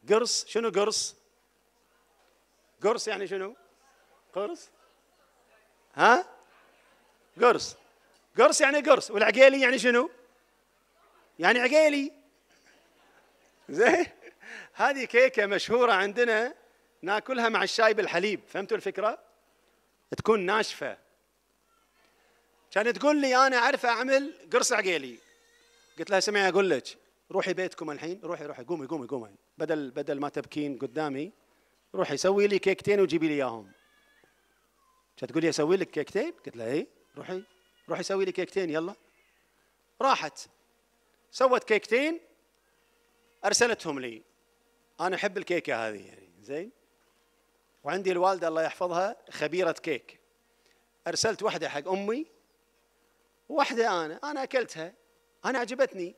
قرص شنو قرص؟ قرص يعني شنو؟ قرص؟ ها؟ قرص قرص يعني قرص والعقيلي يعني شنو؟ يعني عقيلي زين هذه كيكه مشهوره عندنا ناكلها مع الشاي بالحليب فهمتوا الفكره تكون ناشفه كانت تقول لي انا اعرف اعمل قرص عقيلي قلت لها سمعي اقول لك روحي بيتكم الحين روحي روحي قومي قومي قومي بدل بدل ما تبكين قدامي روحي سوي لي كيكتين وجيبي لي اياهم كانت تقول لي اسوي لك كيكتين قلت لها اي روحي روحي سوي لي كيكتين يلا راحت سوت كيكتين ارسلتهم لي انا احب الكيكه هذه يعني زين وعندي الوالده الله يحفظها خبيره كيك ارسلت واحده حق امي وواحده انا انا اكلتها انا عجبتني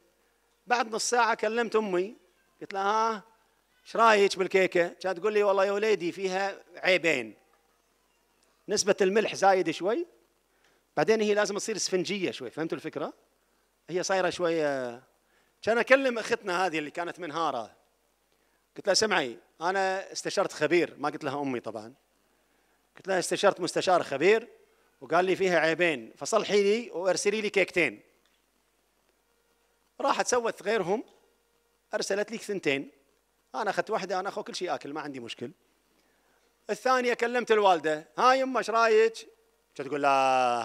بعد نص ساعه كلمت امي قلت لها ها آه، ايش رايك بالكيكه؟ كانت تقول لي والله يا وليدي فيها عيبين نسبه الملح زايد شوي بعدين هي لازم تصير اسفنجيه شوي فهمتوا الفكره؟ هي صايره شويه كان اكلم اختنا هذه اللي كانت منهاره قلت لها سمعي انا استشرت خبير ما قلت لها امي طبعا قلت لها استشرت مستشار خبير وقال لي فيها عيبين فصلحي لي وارسلي لي كيكتين راحت سوت غيرهم ارسلت لي ثنتين انا اخذت واحده انا اخو كل شيء اكل ما عندي مشكل الثانيه كلمت الوالده ها يما ايش رايك؟ كانت تقول لا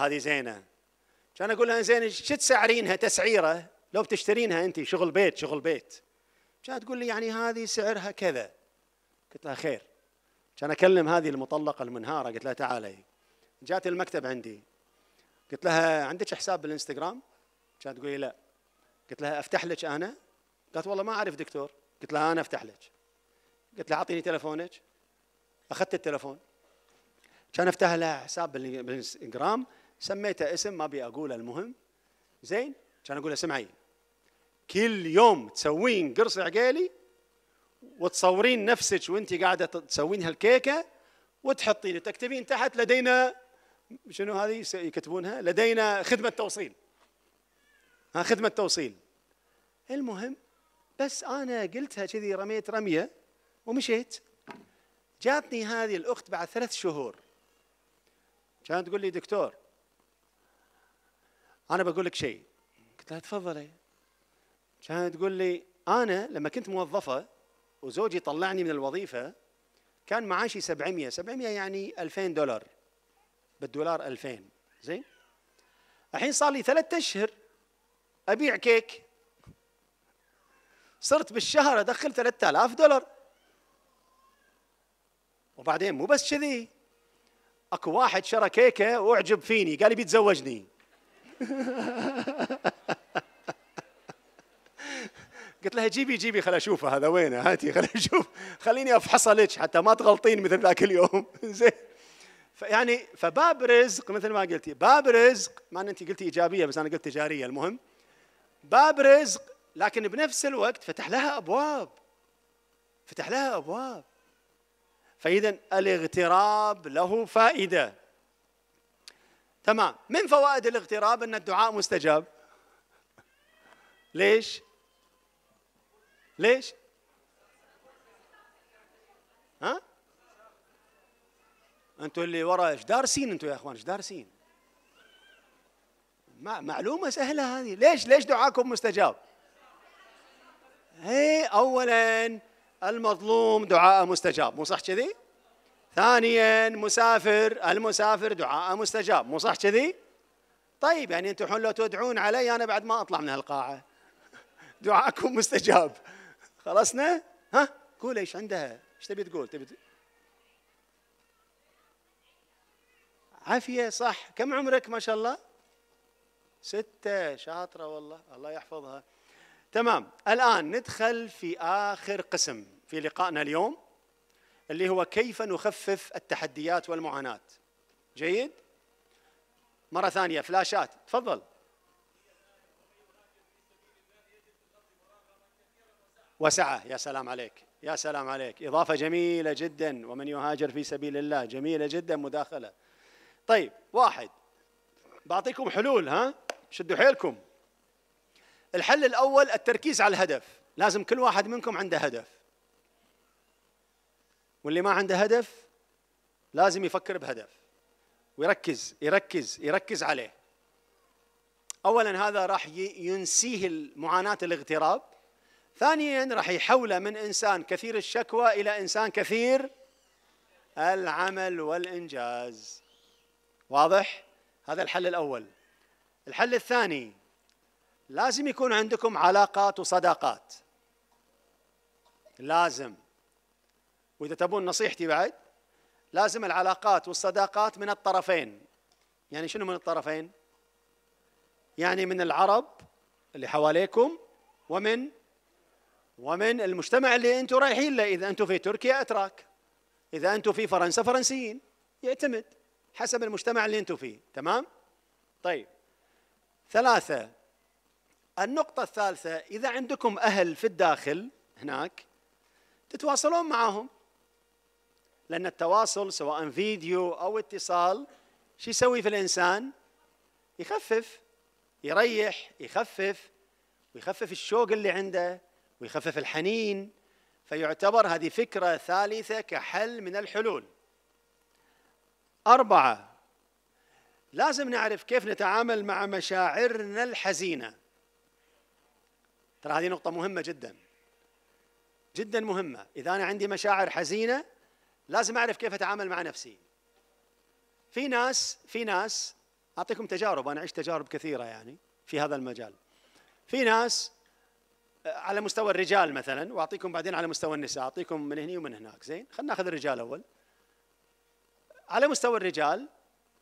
هذه زينه كان اقول لها زين شو تسعرينها تسعيره لو بتشترينها انت شغل بيت شغل بيت كانت تقول لي يعني هذه سعرها كذا قلت لها خير كان اكلم هذه المطلقه المنهاره قلت لها تعالي جات المكتب عندي قلت لها عندك حساب بالانستغرام كانت تقول لي لا قلت لها افتح لك انا قالت والله ما اعرف دكتور قلت لها انا افتح لك قلت لها اعطيني تلفونك اخذت التلفون كان افتح لها حساب بالانستغرام سميته اسم ما ابي اقوله المهم زين كان اقول له سمعي كل يوم تسوين قرص عقالي وتصورين نفسك وانت قاعده تسوين هالكيكه وتحطين تكتبين تحت لدينا شنو هذه يكتبونها لدينا خدمه توصيل ها خدمه توصيل المهم بس انا قلتها كذي رميت رميه ومشيت جاتني هذه الاخت بعد ثلاث شهور كانت تقول لي دكتور انا بقول لك شيء قلت لها تفضلي كانت تقول لي انا لما كنت موظفه وزوجي طلعني من الوظيفه كان معاشي 700 700 يعني 2000 دولار بالدولار 2000 زين الحين صار لي ثلاثة اشهر ابيع كيك صرت بالشهر ادخل 3000 دولار وبعدين مو بس كذي اكو واحد شرى كيكه واعجب فيني قال لي بيتزوجني قلت لها جيبي جيبي خل اشوفه هذا وينه هاتي خل اشوف خليني افحصه لك حتى ما تغلطين مثل ذاك اليوم زين فيعني فباب رزق مثل ما قلتي باب رزق ما انت قلتي ايجابيه بس انا قلت تجاريه المهم باب رزق لكن بنفس الوقت فتح لها ابواب فتح لها ابواب فاذا الاغتراب له فائده تمام من فوائد الاغتراب ان الدعاء مستجاب ليش ليش؟ ها؟ انتوا اللي ورا ايش دارسين انتوا يا اخوان ايش دارسين؟ معلومه سهله هذه ليش ليش دعاكم مستجاب؟ هي اولا المظلوم دعاء مستجاب مو صح كذي؟ ثانيا مسافر المسافر دعاء مستجاب مو صح كذي؟ طيب يعني انتم حين لو تدعون علي انا بعد ما اطلع من هالقاعه دعاءكم مستجاب خلصنا ها قول ايش عندها ايش تبي تقول تبي عافية صح كم عمرك ما شاء الله ستة شاطرة والله الله يحفظها تمام الآن ندخل في آخر قسم في لقائنا اليوم اللي هو كيف نخفف التحديات والمعاناة جيد مرة ثانية فلاشات تفضل وسعة يا سلام عليك يا سلام عليك إضافة جميلة جدا ومن يهاجر في سبيل الله جميلة جدا مداخلة طيب واحد بعطيكم حلول ها شدوا حيلكم الحل الأول التركيز على الهدف لازم كل واحد منكم عنده هدف واللي ما عنده هدف لازم يفكر بهدف ويركز يركز يركز عليه أولا هذا راح ينسيه معاناة الاغتراب ثانيا راح يحوله من انسان كثير الشكوى الى انسان كثير العمل والانجاز واضح هذا الحل الاول الحل الثاني لازم يكون عندكم علاقات وصداقات لازم واذا تبون نصيحتي بعد لازم العلاقات والصداقات من الطرفين يعني شنو من الطرفين يعني من العرب اللي حواليكم ومن ومن المجتمع اللي انتم رايحين له اذا انتم في تركيا اتراك اذا انتم في فرنسا فرنسيين يعتمد حسب المجتمع اللي انتم فيه تمام طيب ثلاثة النقطة الثالثة إذا عندكم أهل في الداخل هناك تتواصلون معهم لأن التواصل سواء فيديو أو اتصال شو يسوي في الإنسان يخفف يريح يخفف ويخفف الشوق اللي عنده ويخفف الحنين فيعتبر هذه فكرة ثالثة كحل من الحلول أربعة لازم نعرف كيف نتعامل مع مشاعرنا الحزينة ترى هذه نقطة مهمة جدا جدا مهمة إذا أنا عندي مشاعر حزينة لازم أعرف كيف أتعامل مع نفسي في ناس في ناس أعطيكم تجارب أنا عشت تجارب كثيرة يعني في هذا المجال في ناس على مستوى الرجال مثلا واعطيكم بعدين على مستوى النساء اعطيكم من هنا ومن هناك زين خلينا ناخذ الرجال اول على مستوى الرجال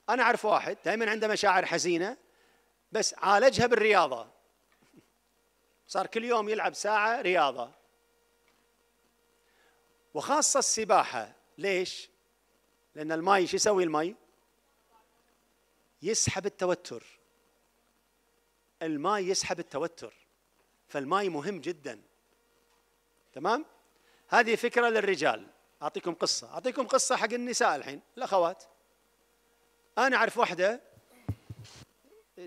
انا اعرف واحد دائما عنده مشاعر حزينه بس عالجها بالرياضه صار كل يوم يلعب ساعه رياضه وخاصه السباحه ليش لان الماي شو يسوي الماي يسحب التوتر الماي يسحب التوتر فالماء مهم جدا تمام هذه فكرة للرجال أعطيكم قصة أعطيكم قصة حق النساء الحين الأخوات أنا أعرف واحدة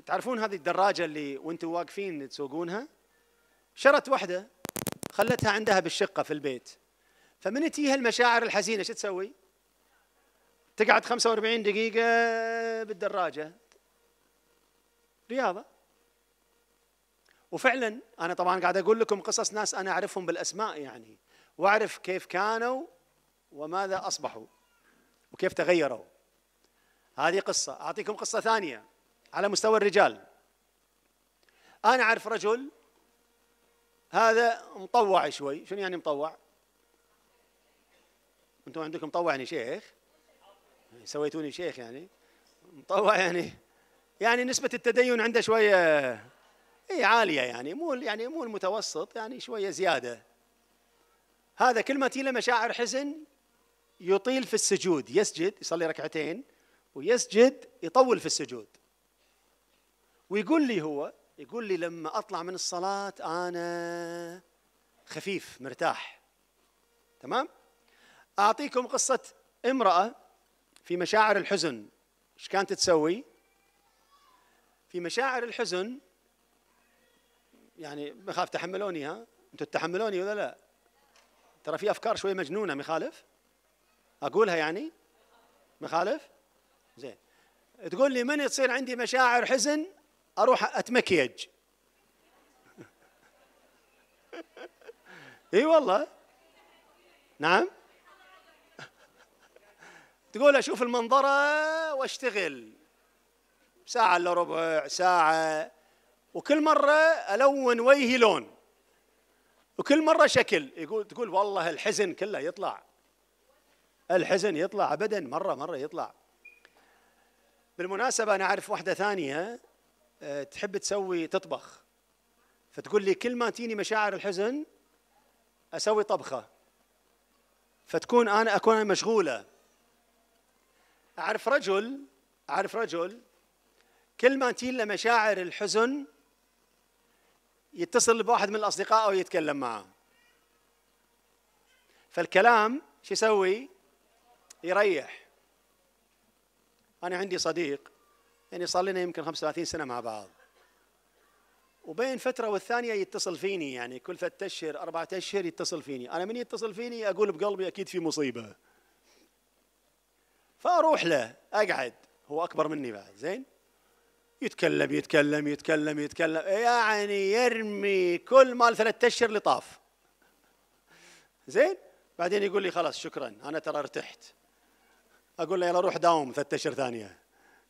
تعرفون هذه الدراجة اللي وانتم واقفين تسوقونها شرت واحدة خلتها عندها بالشقة في البيت فمن تجيها المشاعر الحزينة شو تسوي تقعد 45 دقيقة بالدراجة رياضة وفعلا انا طبعا قاعد اقول لكم قصص ناس انا اعرفهم بالاسماء يعني واعرف كيف كانوا وماذا اصبحوا وكيف تغيروا هذه قصه اعطيكم قصه ثانيه على مستوى الرجال انا اعرف رجل هذا مطوع شوي شنو يعني مطوع انتم عندكم مطوع يعني شيخ سويتوني شيخ يعني مطوع يعني يعني نسبة التدين عنده شوية اي عاليه يعني مو يعني مو المتوسط يعني شويه زياده هذا كل ما تيله مشاعر حزن يطيل في السجود يسجد يصلي ركعتين ويسجد يطول في السجود ويقول لي هو يقول لي لما اطلع من الصلاه انا خفيف مرتاح تمام اعطيكم قصه امراه في مشاعر الحزن ايش كانت تسوي في مشاعر الحزن يعني بخاف تحملوني ها انتم تتحملوني ولا لا ترى في افكار شويه مجنونه مخالف اقولها يعني مخالف زين تقول لي من تصير عندي مشاعر حزن اروح اتمكيج اي والله نعم تقول اشوف المنظره واشتغل ساعه الا ربع ساعه وكل مرة ألون وجهي لون وكل مرة شكل يقول تقول والله الحزن كله يطلع الحزن يطلع أبدا مرة مرة يطلع بالمناسبة أنا أعرف واحدة ثانية آه، تحب تسوي تطبخ فتقول لي كل ما تيني مشاعر الحزن أسوي طبخة فتكون أنا أكون مشغولة أعرف رجل أعرف رجل كل ما تيني مشاعر الحزن يتصل بواحد من الاصدقاء او يتكلم معه فالكلام شو يسوي يريح انا عندي صديق يعني صار لنا يمكن 35 سنه مع بعض وبين فتره والثانيه يتصل فيني يعني كل ثلاثة اشهر أربعة اشهر يتصل فيني انا من يتصل فيني اقول بقلبي اكيد في مصيبه فاروح له اقعد هو اكبر مني بعد زين يتكلم يتكلم يتكلم يتكلم يعني يرمي كل مال ثلاثة اشهر اللي طاف زين بعدين يقول لي خلاص شكرا انا ترى ارتحت اقول له يلا روح داوم ثلاثة اشهر ثانيه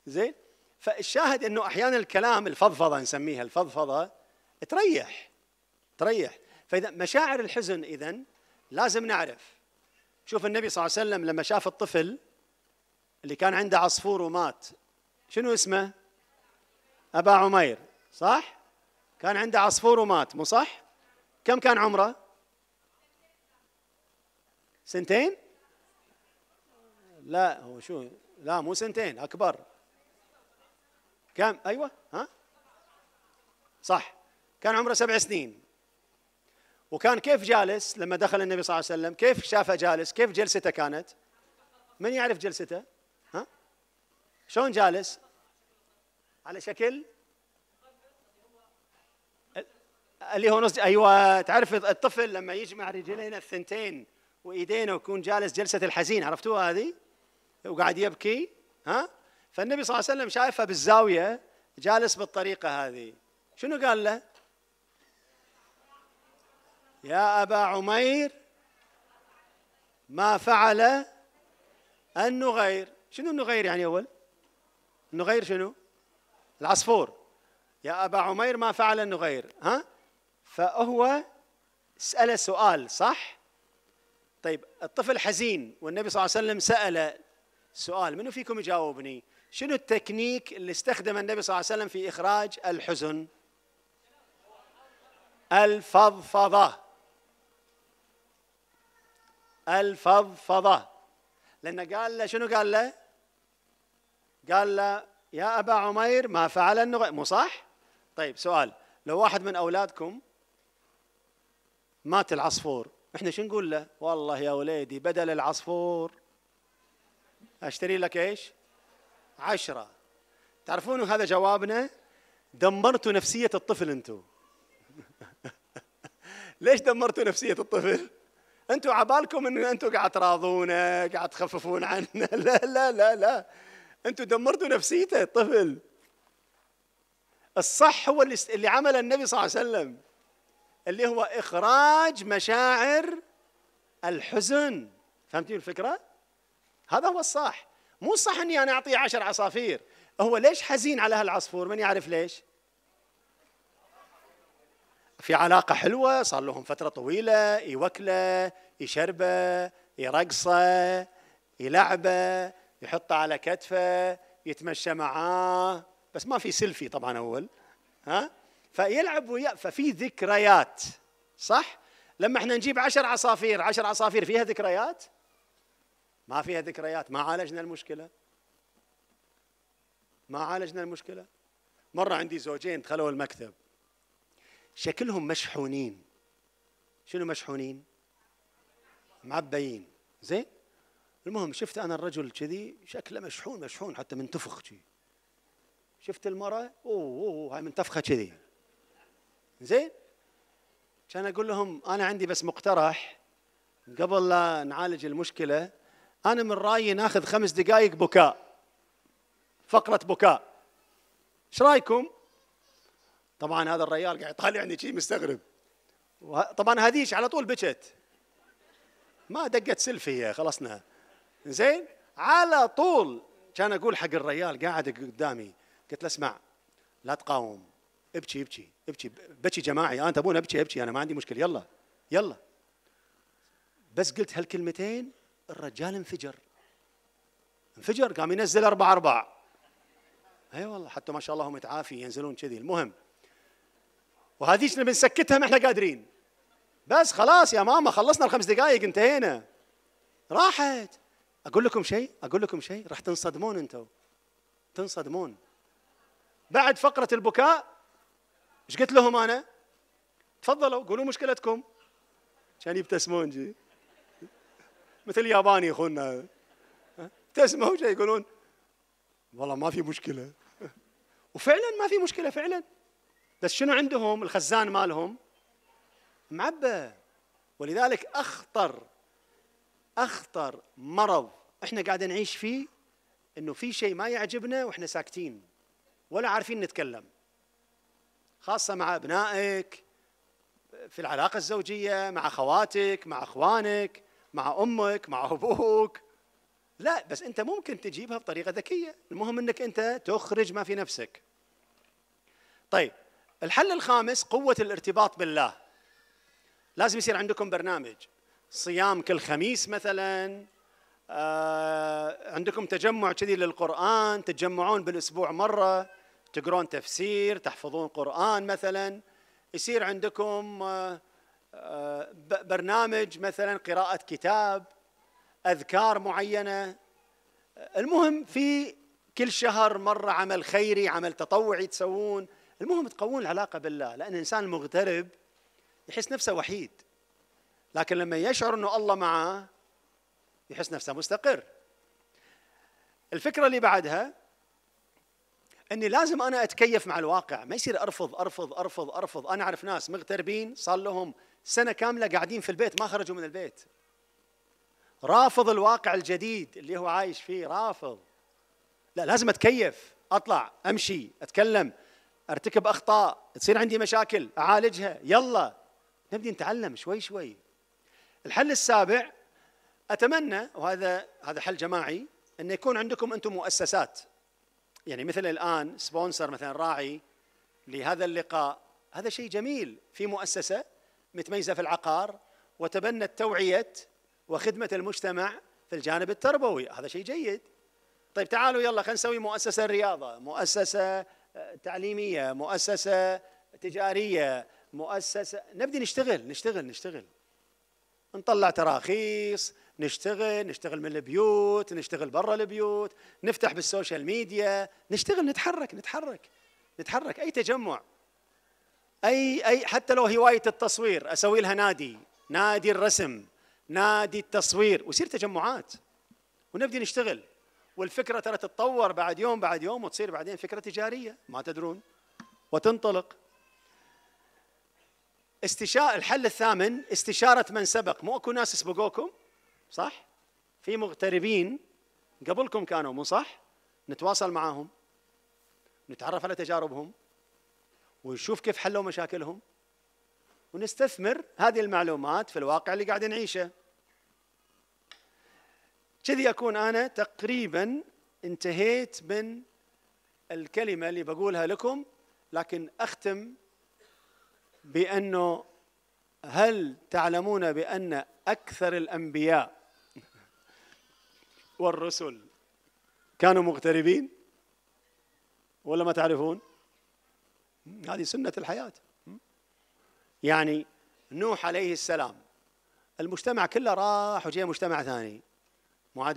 زين فالشاهد انه احيانا الكلام الفضفضه نسميها الفضفضه تريح تريح فاذا مشاعر الحزن اذا لازم نعرف شوف النبي صلى الله عليه وسلم لما شاف الطفل اللي كان عنده عصفور ومات شنو اسمه؟ أبا عمير صح؟ كان عنده عصفور ومات مو صح؟ كم كان عمره؟ سنتين؟ لا هو شو لا مو سنتين أكبر كم أيوة ها؟ صح كان عمره سبع سنين وكان كيف جالس لما دخل النبي صلى الله عليه وسلم كيف شافه جالس كيف جلسته كانت من يعرف جلسته ها شلون جالس على شكل اللي هو نص ايوه تعرف الطفل لما يجمع رجلين الثنتين وايدينا ويكون جالس جلسه الحزين عرفتوها هذه وقاعد يبكي ها فالنبي صلى الله عليه وسلم شايفه بالزاويه جالس بالطريقه هذه شنو قال له يا ابا عمير ما فعل النغير شنو النغير يعني اول النغير شنو العصفور يا أبا عمير ما فعل النغير ها فهو سأل سؤال صح طيب الطفل حزين والنبي صلى الله عليه وسلم سأل سؤال منو فيكم يجاوبني شنو التكنيك اللي استخدمه النبي صلى الله عليه وسلم في إخراج الحزن الفضفضة الفضفضة لأنه قال له شنو قال له قال له يا أبا عمير ما فعل النغير مو صح؟ طيب سؤال لو واحد من أولادكم مات العصفور احنا شو نقول له والله يا وليدي بدل العصفور اشتري لك ايش عشرة تعرفون هذا جوابنا دمرتوا نفسية الطفل انتم ليش دمرتوا نفسية الطفل انتم عبالكم ان انتم قاعد تراضونه قاعد تخففون عنه لا لا لا لا انتوا دمرتوا نفسيته الطفل الصح هو اللي عمل عمله النبي صلى الله عليه وسلم اللي هو اخراج مشاعر الحزن فهمتين الفكره هذا هو الصح مو صح اني انا اعطيه عشر عصافير هو ليش حزين على هالعصفور من يعرف ليش في علاقة حلوة صار لهم فترة طويلة يوكله يشربه يرقصه يلعبه يحطه على كتفه يتمشى معاه بس ما في سيلفي طبعا اول ها فيلعب وياه ففي ذكريات صح لما احنا نجيب عشر عصافير عشر عصافير فيها ذكريات ما فيها ذكريات ما عالجنا المشكله ما عالجنا المشكله مره عندي زوجين دخلوا المكتب شكلهم مشحونين شنو مشحونين معبيين زين المهم شفت انا الرجل كذي شكله مشحون مشحون حتى منتفخ كذي شفت المراه اوه اوه هاي منتفخه كذي زين كان اقول لهم انا عندي بس مقترح قبل لا نعالج المشكله انا من رايي ناخذ خمس دقائق بكاء فقره بكاء ايش رايكم؟ طبعا هذا الريال قاعد يطالعني شيء مستغرب طبعا هذيش على طول بكت ما دقت سلفي خلصنا زين على طول كان اقول حق الريال قاعد قدامي قلت له اسمع لا تقاوم ابكي ابكي ابكي بكي جماعي آه، انا تبون ابكي ابكي انا ما عندي مشكله يلا يلا بس قلت هالكلمتين الرجال انفجر انفجر قام ينزل اربع اربع اي والله حتى ما شاء الله هم متعافي ينزلون كذي المهم وهذيك اللي بنسكتها ما احنا قادرين بس خلاص يا ماما خلصنا الخمس دقائق انتهينا راحت اقول لكم شيء اقول لكم شيء راح تنصدمون انتم تنصدمون بعد فقره البكاء ايش قلت لهم انا تفضلوا قولوا مشكلتكم كان يبتسمون جي مثل الياباني اخونا ابتسموا جاي يقولون والله ما في مشكله وفعلا ما في مشكله فعلا بس شنو عندهم الخزان مالهم معبى ولذلك اخطر اخطر مرض احنا قاعدين نعيش فيه انه في شيء ما يعجبنا واحنا ساكتين ولا عارفين نتكلم خاصه مع ابنائك في العلاقه الزوجيه مع خواتك مع اخوانك مع امك مع ابوك لا بس انت ممكن تجيبها بطريقه ذكيه المهم انك انت تخرج ما في نفسك طيب الحل الخامس قوه الارتباط بالله لازم يصير عندكم برنامج صيام كل خميس مثلا آه، عندكم تجمع كذي للقرآن تتجمعون بالأسبوع مرة تقرون تفسير تحفظون قرآن مثلا يصير عندكم آه، آه، برنامج مثلا قراءة كتاب أذكار معينة المهم في كل شهر مرة عمل خيري عمل تطوعي تسوون المهم تقوون العلاقة بالله لأن الإنسان المغترب يحس نفسه وحيد لكن لما يشعر انه الله معه يحس نفسه مستقر الفكره اللي بعدها اني لازم انا اتكيف مع الواقع ما يصير ارفض ارفض ارفض ارفض انا اعرف ناس مغتربين صار لهم سنه كامله قاعدين في البيت ما خرجوا من البيت رافض الواقع الجديد اللي هو عايش فيه رافض لا لازم اتكيف اطلع امشي اتكلم ارتكب اخطاء تصير عندي مشاكل اعالجها يلا نبدي نتعلم شوي شوي الحل السابع اتمنى وهذا هذا حل جماعي ان يكون عندكم انتم مؤسسات يعني مثل الان سبونسر مثلا راعي لهذا اللقاء هذا شيء جميل في مؤسسه متميزه في العقار وتبنت توعيه وخدمه المجتمع في الجانب التربوي هذا شيء جيد طيب تعالوا يلا خلينا نسوي مؤسسه رياضه مؤسسه آه، تعليميه مؤسسه تجاريه مؤسسه نبدي نشتغل نشتغل نشتغل نطلع تراخيص نشتغل نشتغل من البيوت نشتغل برا البيوت نفتح بالسوشيال ميديا نشتغل نتحرك نتحرك نتحرك اي تجمع اي اي حتى لو هوايه التصوير اسوي لها نادي نادي الرسم نادي التصوير ويصير تجمعات ونبدي نشتغل والفكره ترى تتطور بعد يوم بعد يوم وتصير بعدين فكره تجاريه ما تدرون وتنطلق استشارة الحل الثامن استشارة من سبق مو اكو ناس سبقوكم صح في مغتربين قبلكم كانوا مو صح نتواصل معاهم نتعرف على تجاربهم ونشوف كيف حلوا مشاكلهم ونستثمر هذه المعلومات في الواقع اللي قاعد نعيشه كذي اكون انا تقريبا انتهيت من الكلمه اللي بقولها لكم لكن اختم بأنه هل تعلمون بأن أكثر الأنبياء والرسل كانوا مغتربين ولا ما تعرفون هذه سنة الحياة يعني نوح عليه السلام المجتمع كله راح وجاء مجتمع ثاني مو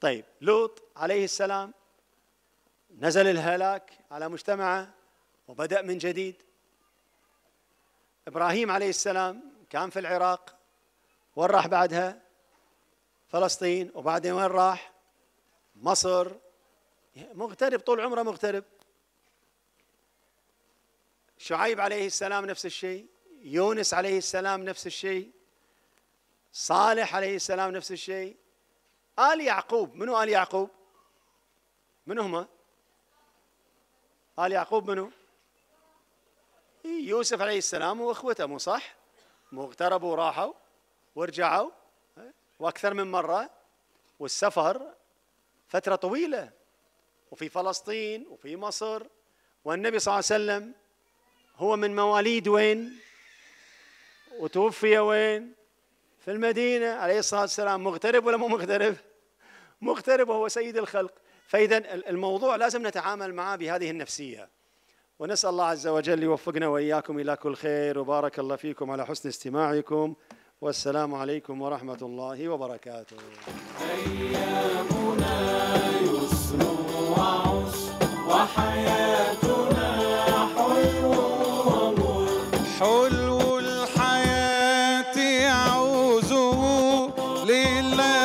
طيب لوط عليه السلام نزل الهلاك على مجتمعه وبدأ من جديد إبراهيم عليه السلام كان في العراق وين راح بعدها فلسطين وبعدين وين راح مصر مغترب طول عمره مغترب شعيب عليه السلام نفس الشيء يونس عليه السلام نفس الشيء صالح عليه السلام نفس الشيء آل يعقوب منو آل يعقوب من هما آل يعقوب منو يوسف عليه السلام واخوته مو صح؟ مو اغتربوا وراحوا ورجعوا واكثر من مره والسفر فتره طويله وفي فلسطين وفي مصر والنبي صلى الله عليه وسلم هو من مواليد وين؟ وتوفي وين؟ في المدينه عليه الصلاه والسلام مغترب ولا مو مغترب؟ مغترب وهو سيد الخلق فاذا الموضوع لازم نتعامل معه بهذه النفسيه ونسأل الله عز وجل يوفقنا وإياكم إلى كل خير وبارك الله فيكم على حسن استماعكم والسلام عليكم ورحمة الله وبركاته أيامنا يسر وعسر وحياتنا حلو ومر حلو الحياة يعوزه لله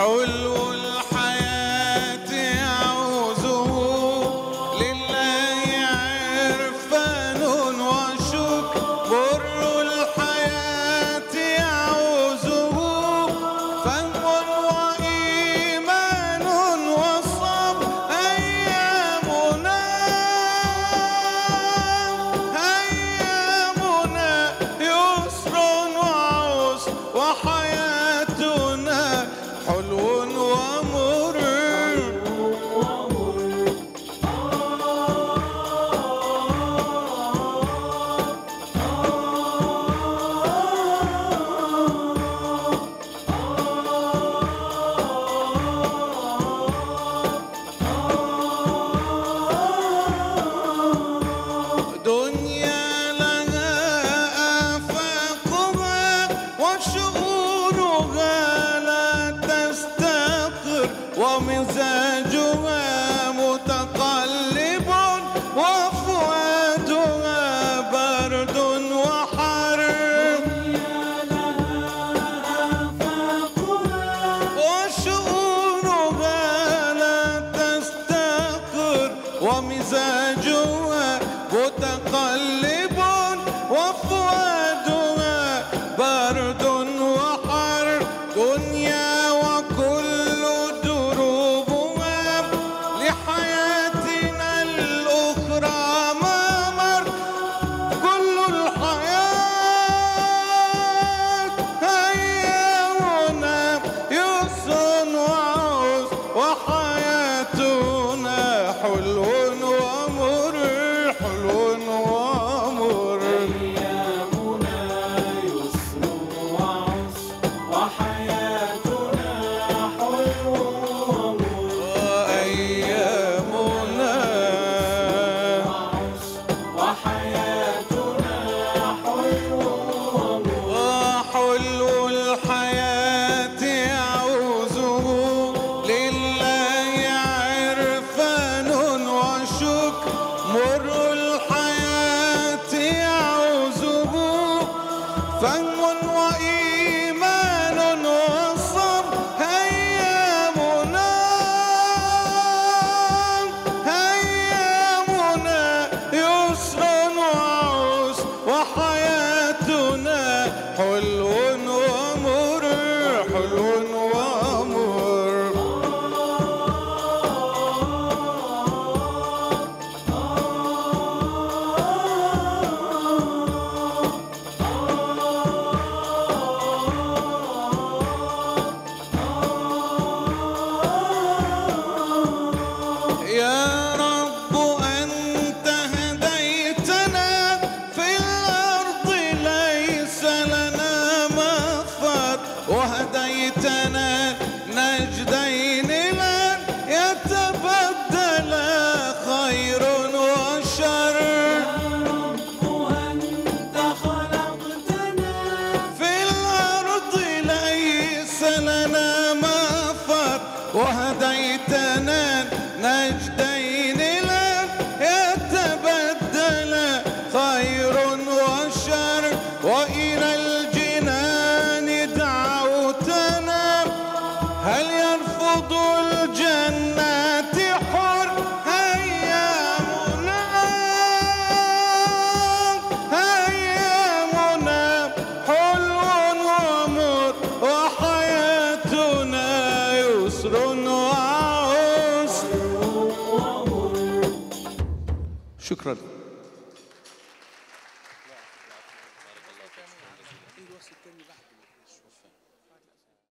حلو